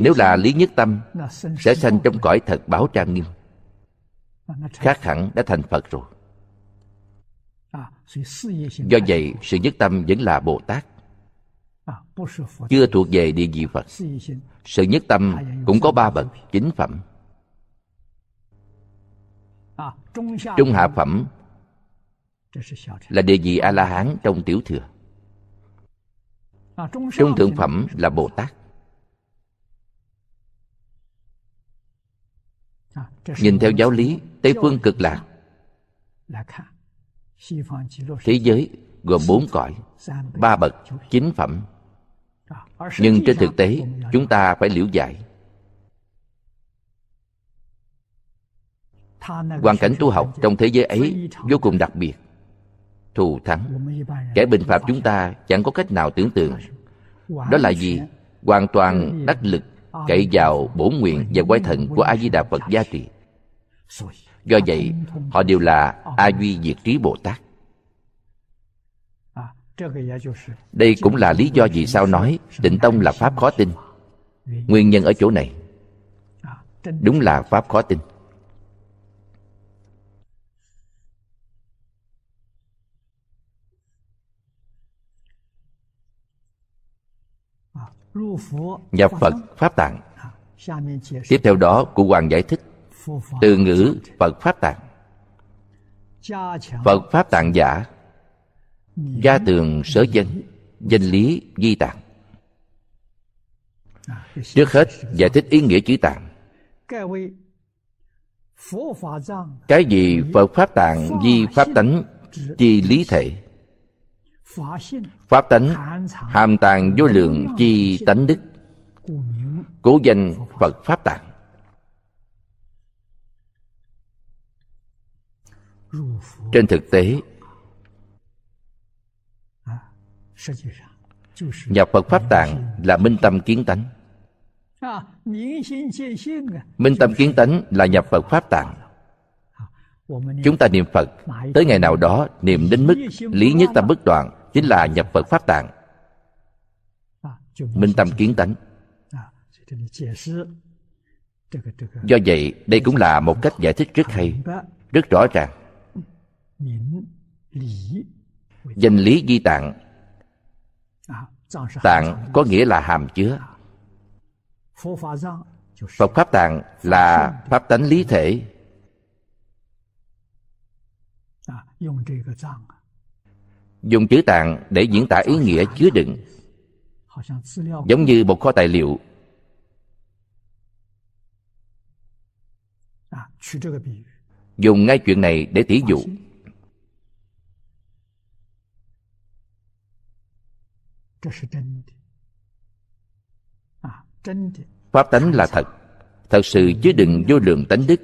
nếu là lý nhất tâm sẽ sanh trong cõi thật báo trang nghiêm khác hẳn đã thành phật rồi à, do vậy sự nhất tâm vẫn là bồ tát à, chưa thuộc về địa vị phật sự nhất tâm cũng có ba bậc chính phẩm à, trung hạ phẩm là địa vị a la hán trong tiểu thừa trung thượng phẩm là bồ tát nhìn theo giáo lý tây phương cực lạc thế giới gồm bốn cõi ba bậc chín phẩm nhưng trên thực tế chúng ta phải liễu giải hoàn cảnh tu học trong thế giới ấy vô cùng đặc biệt thù thắng kẻ bình phạm chúng ta chẳng có cách nào tưởng tượng đó là gì hoàn toàn đắc lực cậy vào bổ nguyện và quái thần của a di đà phật gia trì do vậy họ đều là a duy diệt trí bồ tát đây cũng là lý do vì sao nói định tông là pháp khó tin nguyên nhân ở chỗ này đúng là pháp khó tin nhập phật pháp tạng tiếp theo đó cụ hoàng giải thích từ ngữ phật pháp tạng phật pháp tạng giả gia tường sở dân danh lý di tạng trước hết giải thích ý nghĩa chữ tạng cái gì phật pháp tạng di pháp tánh chi lý thể pháp tánh hàm tàng vô lượng chi tánh đức cố danh phật pháp tạng trên thực tế nhập phật pháp tạng là minh tâm kiến tánh minh tâm kiến tánh là nhập phật pháp tạng chúng ta niệm phật tới ngày nào đó niệm đến mức lý nhất ta bất đoạn chính là nhập Phật Pháp Tạng. Minh tâm kiến tánh. Do vậy, đây cũng là một cách giải thích rất hay, rất rõ ràng. Danh lý di tạng Tạng có nghĩa là hàm chứa Phật Pháp Tạng là Pháp tánh lý thể dùng chữ tạng để diễn tả ý nghĩa chứa đựng giống như một kho tài liệu dùng ngay chuyện này để tỉ dụ pháp tánh là thật thật sự chứa đựng vô lượng tánh đức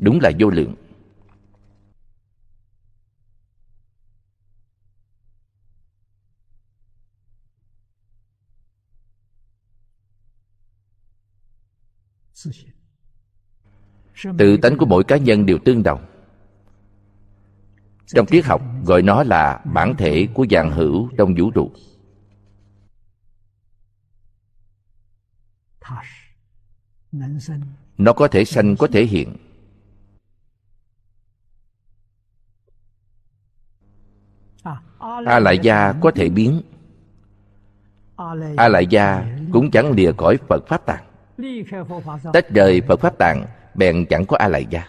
đúng là vô lượng tự tánh của mỗi cá nhân đều tương đồng trong triết học gọi nó là bản thể của dạng hữu trong vũ trụ nó có thể sanh có thể hiện à, a lại gia có thể biến a lại gia cũng chẳng lìa khỏi phật pháp tạng tách rời Phật Pháp Tạng bèn chẳng có a lại gia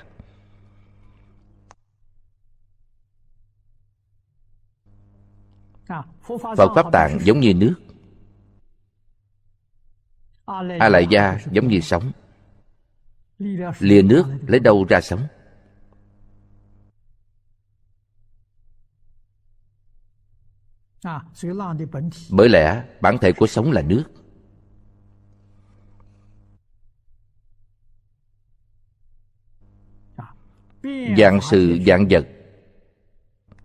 Phật Pháp Tạng giống như nước a lại gia giống như sống lìa nước lấy đâu ra sống à, bởi lẽ bản thể của sống là nước dạng sự dạng vật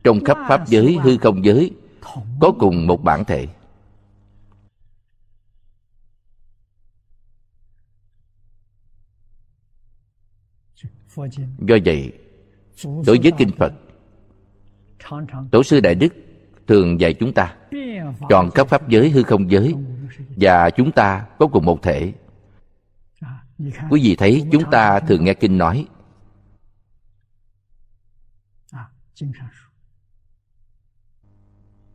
trong khắp pháp giới hư không giới có cùng một bản thể do vậy đối với kinh phật tổ sư đại đức thường dạy chúng ta chọn khắp pháp giới hư không giới và chúng ta có cùng một thể quý vị thấy chúng ta thường nghe kinh nói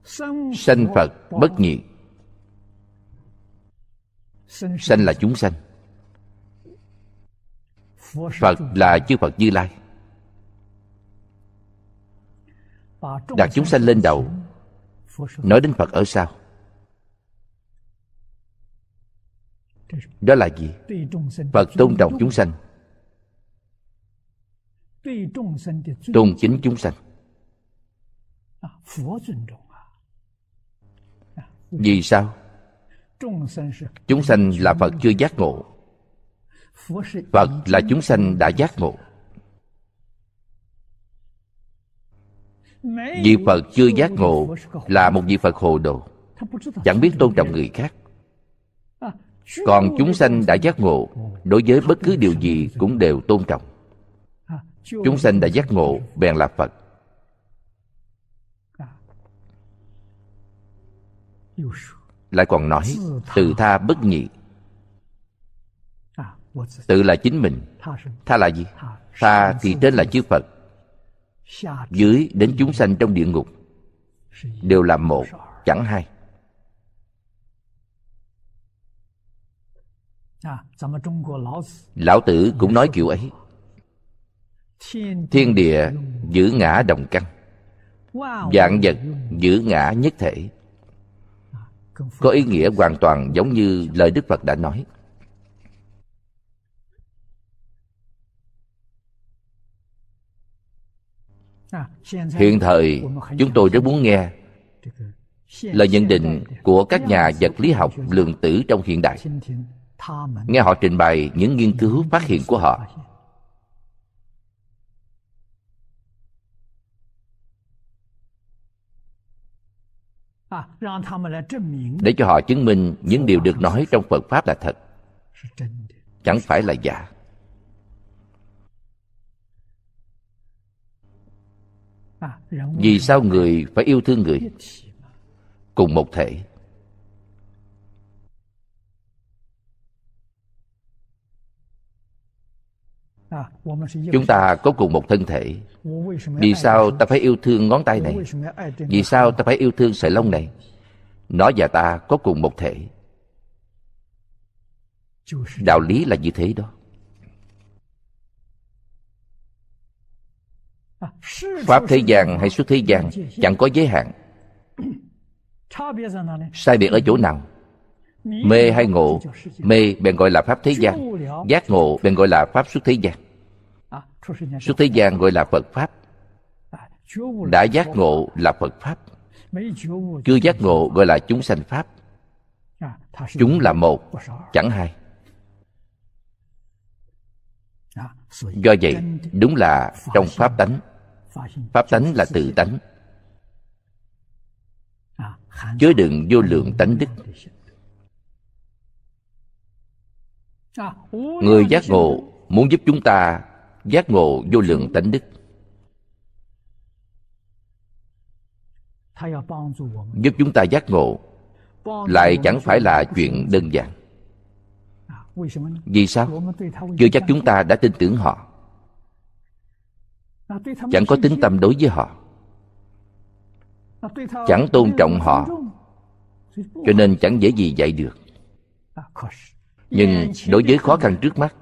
sanh phật bất nhị sanh là chúng sanh phật là chư phật như lai đặt chúng sanh lên đầu nói đến phật ở sau đó là gì phật tôn trọng chúng sanh tôn chính chúng sanh vì sao? Chúng sanh là Phật chưa giác ngộ Phật là chúng sanh đã giác ngộ Vị Phật chưa giác ngộ là một vị Phật hồ đồ Chẳng biết tôn trọng người khác Còn chúng sanh đã giác ngộ Đối với bất cứ điều gì cũng đều tôn trọng Chúng sanh đã giác ngộ bèn là Phật lại còn nói tự tha bất nhị tự là chính mình tha là gì tha thì trên là chư phật dưới đến chúng sanh trong địa ngục đều là một chẳng hai lão tử cũng nói kiểu ấy thiên địa giữ ngã đồng căn dạng vật giữ ngã nhất thể có ý nghĩa hoàn toàn giống như lời đức phật đã nói hiện thời chúng tôi rất muốn nghe lời nhận định của các nhà vật lý học lượng tử trong hiện đại nghe họ trình bày những nghiên cứu phát hiện của họ À, để cho họ chứng minh những điều được nói trong phật pháp là thật chẳng phải là giả à, vì sao người phải yêu thương người cùng một thể à, chúng ta có cùng một thân thể vì sao ta phải yêu thương ngón tay này vì sao ta phải yêu thương sợi lông này nó và ta có cùng một thể đạo lý là như thế đó pháp thế gian hay xuất thế gian chẳng có giới hạn sai biệt ở chỗ nào mê hay ngộ mê bèn gọi là pháp thế gian giác ngộ bèn gọi là pháp xuất thế gian Suốt thế gian gọi là Phật Pháp Đã giác ngộ là Phật Pháp Chưa giác ngộ gọi là chúng sanh Pháp Chúng là một, chẳng hai Do vậy, đúng là trong Pháp tánh Pháp tánh là tự tánh Chứa đựng vô lượng tánh đức Người giác ngộ muốn giúp chúng ta giác ngộ vô lượng tánh đức giúp chúng ta giác ngộ lại chẳng phải là chuyện đơn giản vì sao chưa chắc chúng ta đã tin tưởng họ chẳng có tính tâm đối với họ chẳng tôn trọng họ cho nên chẳng dễ gì dạy được nhưng đối với khó khăn trước mắt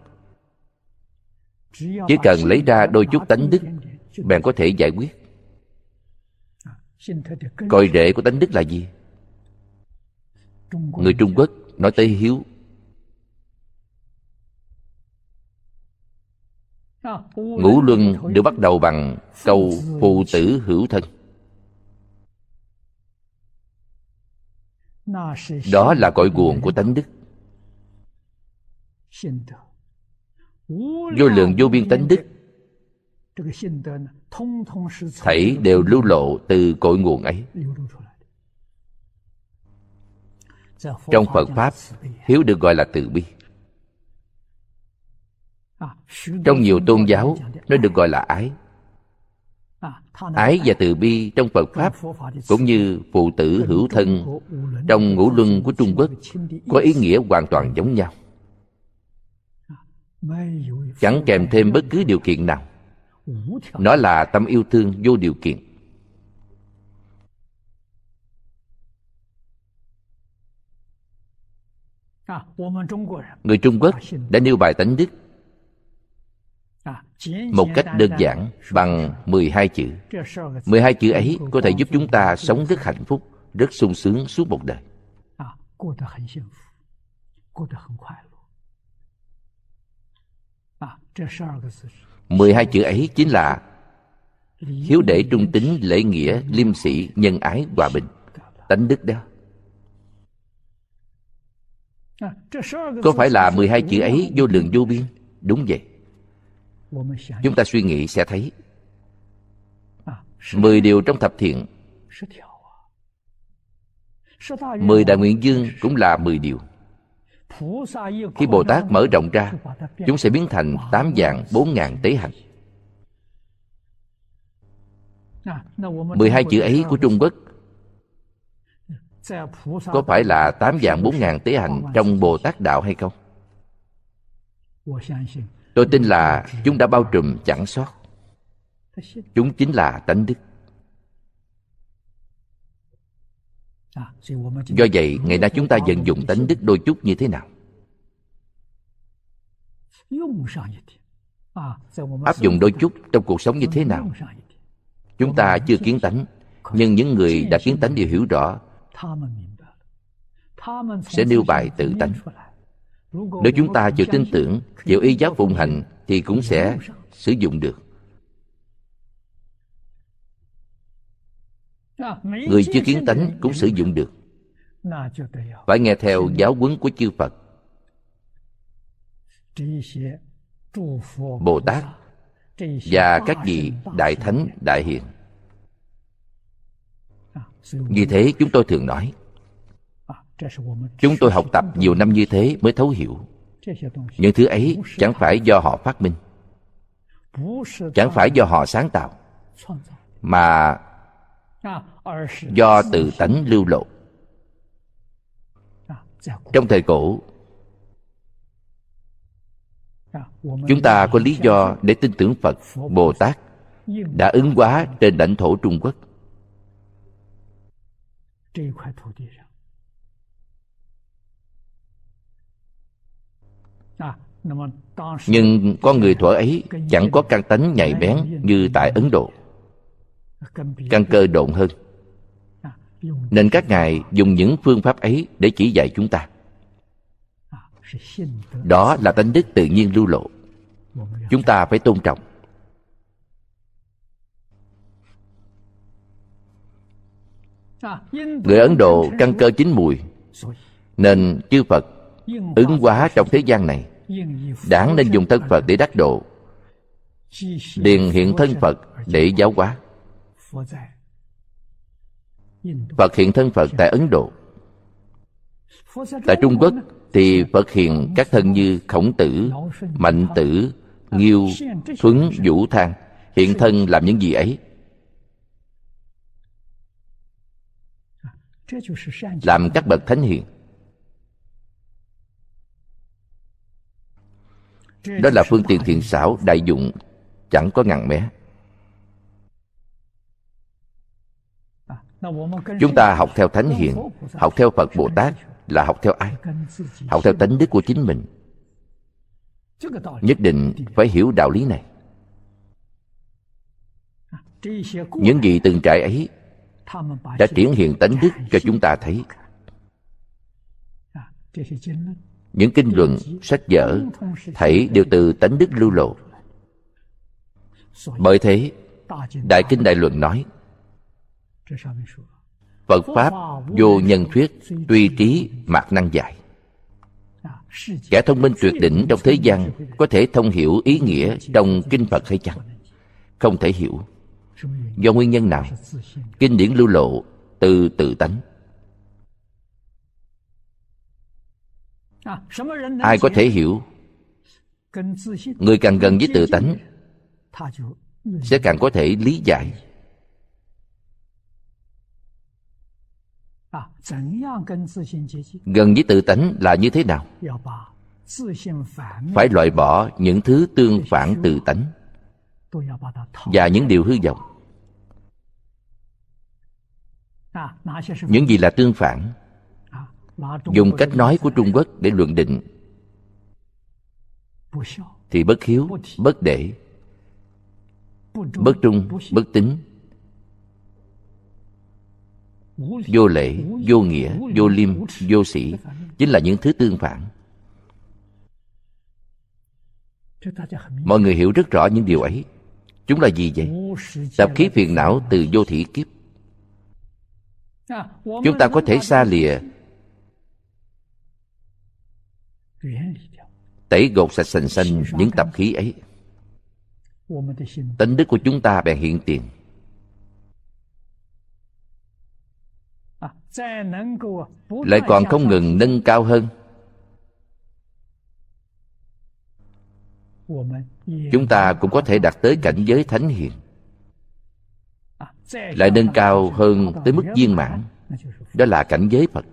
chỉ cần lấy ra đôi chút tánh đức bạn có thể giải quyết Cội rễ của tánh đức là gì người trung quốc nói tới hiếu ngũ luân đều bắt đầu bằng câu phụ tử hữu thân đó là cội nguồn của tánh đức vô lượng vô biên tánh đức thảy đều lưu lộ từ cội nguồn ấy trong phật pháp hiếu được gọi là từ bi trong nhiều tôn giáo nó được gọi là ái ái và từ bi trong phật pháp cũng như phụ tử hữu thân trong ngũ luân của trung quốc có ý nghĩa hoàn toàn giống nhau chẳng kèm thêm bất cứ điều kiện nào nó là tâm yêu thương vô điều kiện người trung quốc đã nêu bài tánh đức một cách đơn giản bằng 12 chữ 12 chữ ấy có thể giúp chúng ta sống rất hạnh phúc rất sung sướng suốt một đời 12 chữ ấy chính là hiếu để trung tính lễ nghĩa liêm sĩ nhân ái hòa bình tánh đức đó à, có phải là 12 chữ ấy vô lượng vô biên đúng vậy chúng ta suy nghĩ sẽ thấy 10 à, điều trong thập thiện 10 đại nguyện dương cũng là 10 điều khi Bồ Tát mở rộng ra Chúng sẽ biến thành tám dạng bốn ngàn tế hạnh mười hai chữ ấy của Trung Quốc Có phải là tám dạng bốn ngàn tế hạnh trong Bồ Tát Đạo hay không? Tôi tin là chúng đã bao trùm chẳng sót Chúng chính là tánh đức À, do vậy ngày nay chúng ta vận dụng tánh đức đôi chút như thế nào à, áp dụng đôi chút trong cuộc sống như thế nào chúng ta chưa kiến tánh nhưng những người đã kiến tánh đều hiểu rõ sẽ nêu bài tự tánh nếu chúng ta chịu tin tưởng chịu ý giáo phụng hành thì cũng sẽ sử dụng được người chưa kiến tánh cũng sử dụng được phải nghe theo giáo huấn của chư phật bồ tát và các vị đại thánh đại hiền vì thế chúng tôi thường nói chúng tôi học tập nhiều năm như thế mới thấu hiểu những thứ ấy chẳng phải do họ phát minh chẳng phải do họ sáng tạo mà do tự tánh lưu lộ trong thời cổ chúng ta có lý do để tin tưởng phật bồ tát đã ứng hóa trên lãnh thổ trung quốc nhưng con người thuở ấy chẳng có căn tánh nhạy bén như tại ấn độ căn cơ độn hơn nên các ngài dùng những phương pháp ấy để chỉ dạy chúng ta đó là tánh đức tự nhiên lưu lộ chúng ta phải tôn trọng người ấn độ căn cơ chín mùi nên chư phật ứng hóa trong thế gian này đáng nên dùng thân phật để đắc độ liền hiện thân phật để giáo hóa Phật hiện thân Phật tại Ấn Độ Tại Trung Quốc thì Phật hiện các thân như Khổng Tử, Mạnh Tử, Nghiêu, Thuấn, Vũ Thang Hiện thân làm những gì ấy Làm các bậc thánh hiền Đó là phương tiện thiện xảo đại dụng Chẳng có ngàn mé chúng ta học theo thánh hiền học theo phật bồ tát là học theo ai học theo tánh đức của chính mình nhất định phải hiểu đạo lý này những gì từng trải ấy đã triển hiện tánh đức cho chúng ta thấy những kinh luận sách vở thảy đều từ tánh đức lưu lộ bởi thế đại kinh đại luận nói Phật Pháp vô nhân thuyết Tuy trí mạc năng giải Kẻ thông minh tuyệt đỉnh trong thế gian Có thể thông hiểu ý nghĩa trong Kinh Phật hay chăng? Không thể hiểu Do nguyên nhân nào? Kinh điển lưu lộ từ tự tánh Ai có thể hiểu Người càng gần với tự tánh Sẽ càng có thể lý giải gần với tự tánh là như thế nào phải loại bỏ những thứ tương phản tự tánh và những điều hư vọng những gì là tương phản dùng cách nói của trung quốc để luận định thì bất hiếu bất để bất trung bất tính vô lễ vô nghĩa vô liêm vô sĩ chính là những thứ tương phản mọi người hiểu rất rõ những điều ấy chúng là gì vậy tập khí phiền não từ vô thủy kiếp chúng ta có thể xa lìa tẩy gột sạch sành xanh những tập khí ấy tánh đức của chúng ta bèn hiện tiền lại còn không ngừng nâng cao hơn chúng ta cũng có thể đạt tới cảnh giới thánh hiền lại nâng cao hơn tới mức viên mãn đó là cảnh giới phật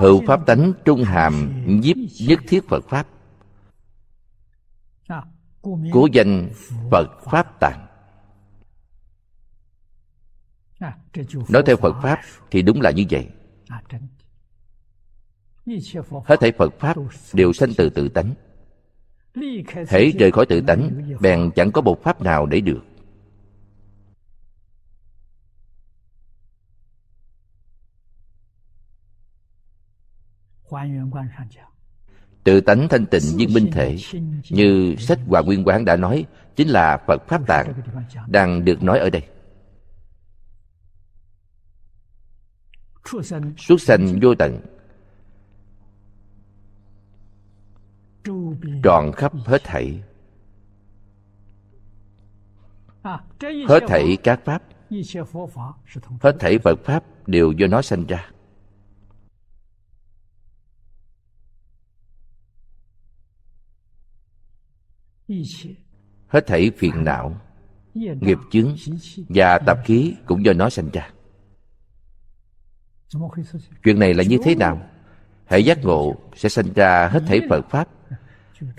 hữu pháp tánh trung hàm nhiếp nhất thiết phật pháp cố danh phật pháp tạng nói theo phật pháp thì đúng là như vậy hết thể phật pháp đều sanh từ tự tánh hễ rời khỏi tự tánh bèn chẳng có một pháp nào để được tự tánh thanh tịnh viên minh thể như sách hòa nguyên quán đã nói chính là phật pháp tạng đang được nói ở đây xuất sanh vô tận trọn khắp hết thảy à, hết thảy các pháp hết thảy phật pháp đều do nó sanh ra hết thảy phiền não nghiệp chứng và tạp khí cũng do nó sanh ra chuyện này là như thế nào hệ giác ngộ sẽ sinh ra hết thể phật pháp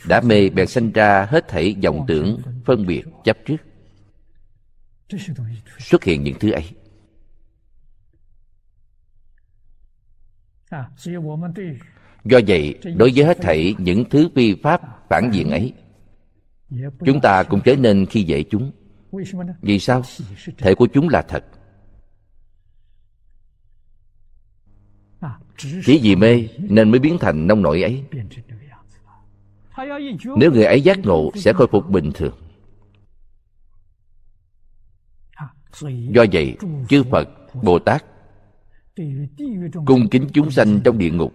đã mê bèn sinh ra hết thể vọng tưởng phân biệt chấp trước xuất hiện những thứ ấy do vậy đối với hết thảy những thứ vi pháp phản diện ấy chúng ta cũng trở nên khi dễ chúng vì sao thể của chúng là thật chỉ vì mê nên mới biến thành nông nổi ấy nếu người ấy giác ngộ sẽ khôi phục bình thường do vậy chư phật bồ tát cung kính chúng sanh trong địa ngục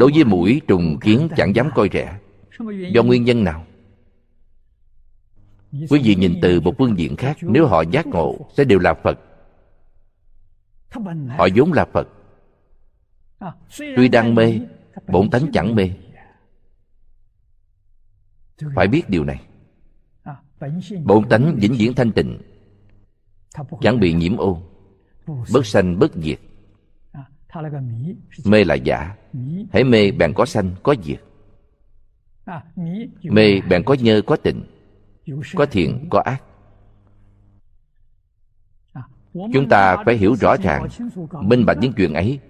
đối với mũi trùng kiến chẳng dám coi rẻ do nguyên nhân nào quý vị nhìn từ một phương diện khác nếu họ giác ngộ sẽ đều là phật họ vốn là phật à, tuy đang mê bổn tánh chẳng mê phải biết điều này à, bổn tánh vĩnh viễn thanh tịnh chẳng bị nhiễm ô bất sanh bất diệt à, mê là giả hãy mê bèn có sanh có diệt mê bèn có nhơ có tịnh có thiện có ác chúng ta phải hiểu rõ ràng minh bạch những chuyện ấy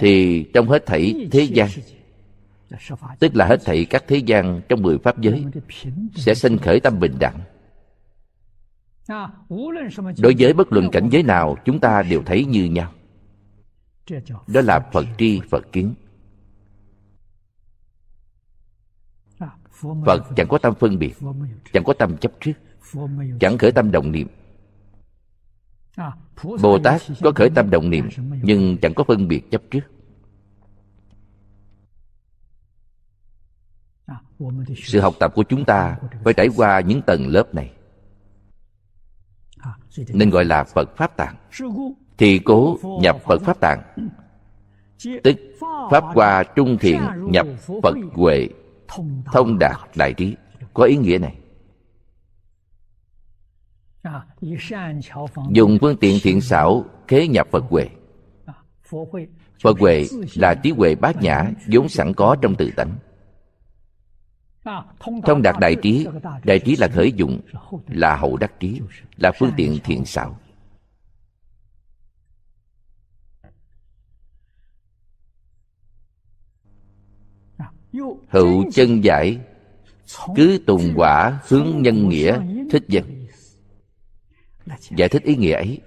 thì trong hết thảy thế gian tức là hết thảy các thế gian trong mười pháp giới sẽ sinh khởi tâm bình đẳng đối với bất luận cảnh giới nào chúng ta đều thấy như nhau đó là phật tri phật kiến phật chẳng có tâm phân biệt chẳng có tâm chấp trước chẳng khởi tâm động niệm bồ tát có khởi tâm động niệm nhưng chẳng có phân biệt chấp trước sự học tập của chúng ta phải trải qua những tầng lớp này nên gọi là phật pháp tạng thì cố nhập phật pháp tạng tức pháp qua trung thiện nhập phật huệ thông đạt đại trí có ý nghĩa này dùng phương tiện thiện xảo kế nhập phật huệ phật huệ là trí huệ bát nhã vốn sẵn có trong tự tánh thông đạt đại trí đại trí là khởi dụng là hậu đắc trí là phương tiện thiện xảo hữu chân giải cứ tùng quả hướng nhân nghĩa thích dân giải thích ý nghĩa ấy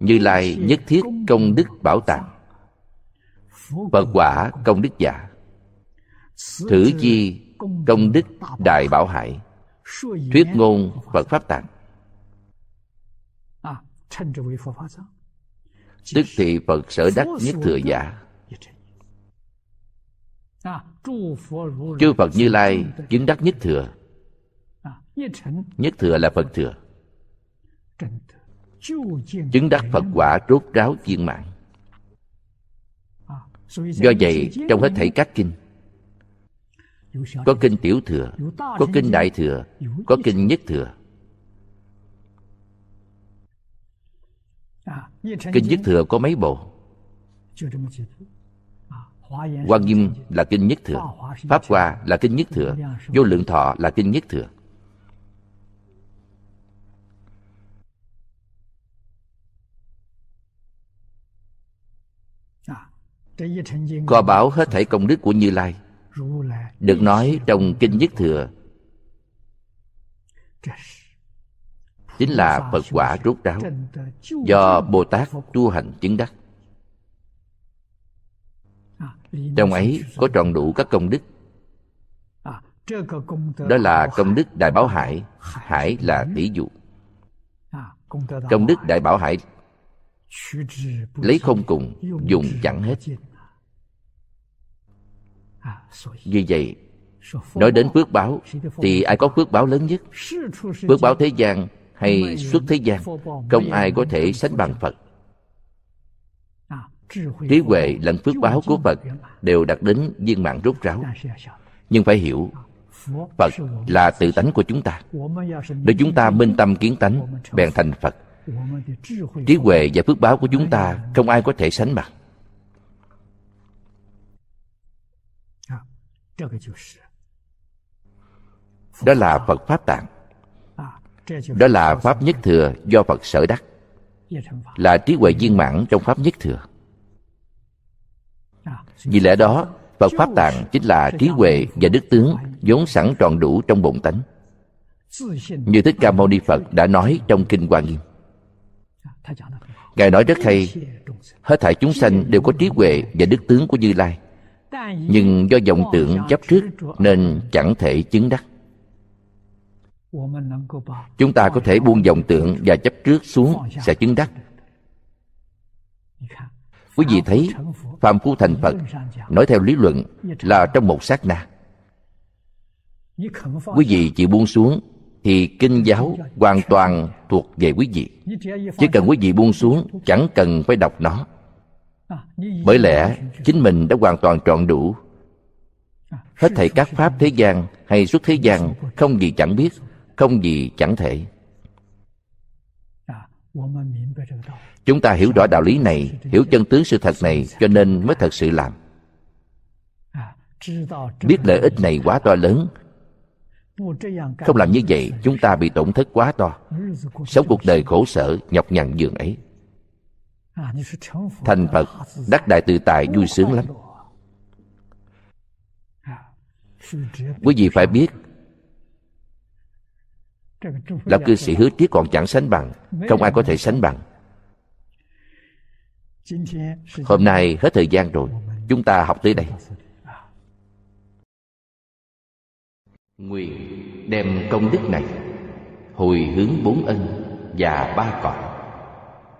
như lai nhất thiết công đức bảo tàng phật quả công đức giả thử chi công đức đại bảo hải thuyết ngôn phật pháp tạng tức thì phật sở đắc nhất thừa giả chư phật như lai chứng đắc nhất thừa nhất thừa là phật thừa chứng đắc phật quả rốt ráo viên mãn do vậy trong hết thảy các kinh có kinh tiểu thừa có kinh đại thừa có kinh nhất thừa kinh nhất thừa có mấy bộ hoa nghiêm là kinh nhất thừa pháp hoa là kinh nhất thừa vô lượng thọ là kinh nhất thừa co bảo hết thảy công đức của như lai được nói trong kinh nhất thừa chính là phật quả rốt ráo do bồ tát tu hành chứng đắc à, trong ấy có tròn đủ các công đức à, đó là công đức đại bảo hải hải là tỷ dụ công đức đại bảo hải lấy không cùng dùng chẳng hết vì vậy, nói đến phước báo thì ai có phước báo lớn nhất? Phước báo thế gian hay xuất thế gian, không ai có thể sánh bằng Phật. Trí huệ lẫn phước báo của Phật đều đạt đến viên mạng rốt ráo. Nhưng phải hiểu, Phật là tự tánh của chúng ta. Nếu chúng ta minh tâm kiến tánh, bèn thành Phật. Trí huệ và phước báo của chúng ta không ai có thể sánh bằng. đó là phật pháp tạng đó là pháp nhất thừa do phật sở đắc là trí huệ viên mãn trong pháp nhất thừa à, vì lẽ đó phật pháp tạng chính là trí huệ và đức tướng vốn sẵn tròn đủ trong bổn tánh như thích ca mâu ni phật đã nói trong kinh hoa nghiêm à, ngài nói rất hay hết thảy chúng sanh đều có trí huệ và đức tướng của như lai nhưng do vọng tượng chấp trước nên chẳng thể chứng đắc chúng ta có thể buông vọng tượng và chấp trước xuống sẽ chứng đắc quý vị thấy phạm phu thành phật nói theo lý luận là trong một sát na quý vị chỉ buông xuống thì kinh giáo hoàn toàn thuộc về quý vị chỉ cần quý vị buông xuống chẳng cần phải đọc nó bởi lẽ chính mình đã hoàn toàn trọn đủ hết thảy các pháp thế gian hay xuất thế gian không gì chẳng biết không gì chẳng thể chúng ta hiểu rõ đạo lý này hiểu chân tướng sự thật này cho nên mới thật sự làm biết lợi ích này quá to lớn không làm như vậy chúng ta bị tổn thất quá to sống cuộc đời khổ sở nhọc nhằn giường ấy thành phật đắc đại tự tại vui sướng lắm quý vị phải biết lão cư sĩ hứa triết còn chẳng sánh bằng không ai có thể sánh bằng hôm nay hết thời gian rồi chúng ta học tới đây à. nguyện đem công đức này hồi hướng bốn ân và ba cõi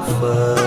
phật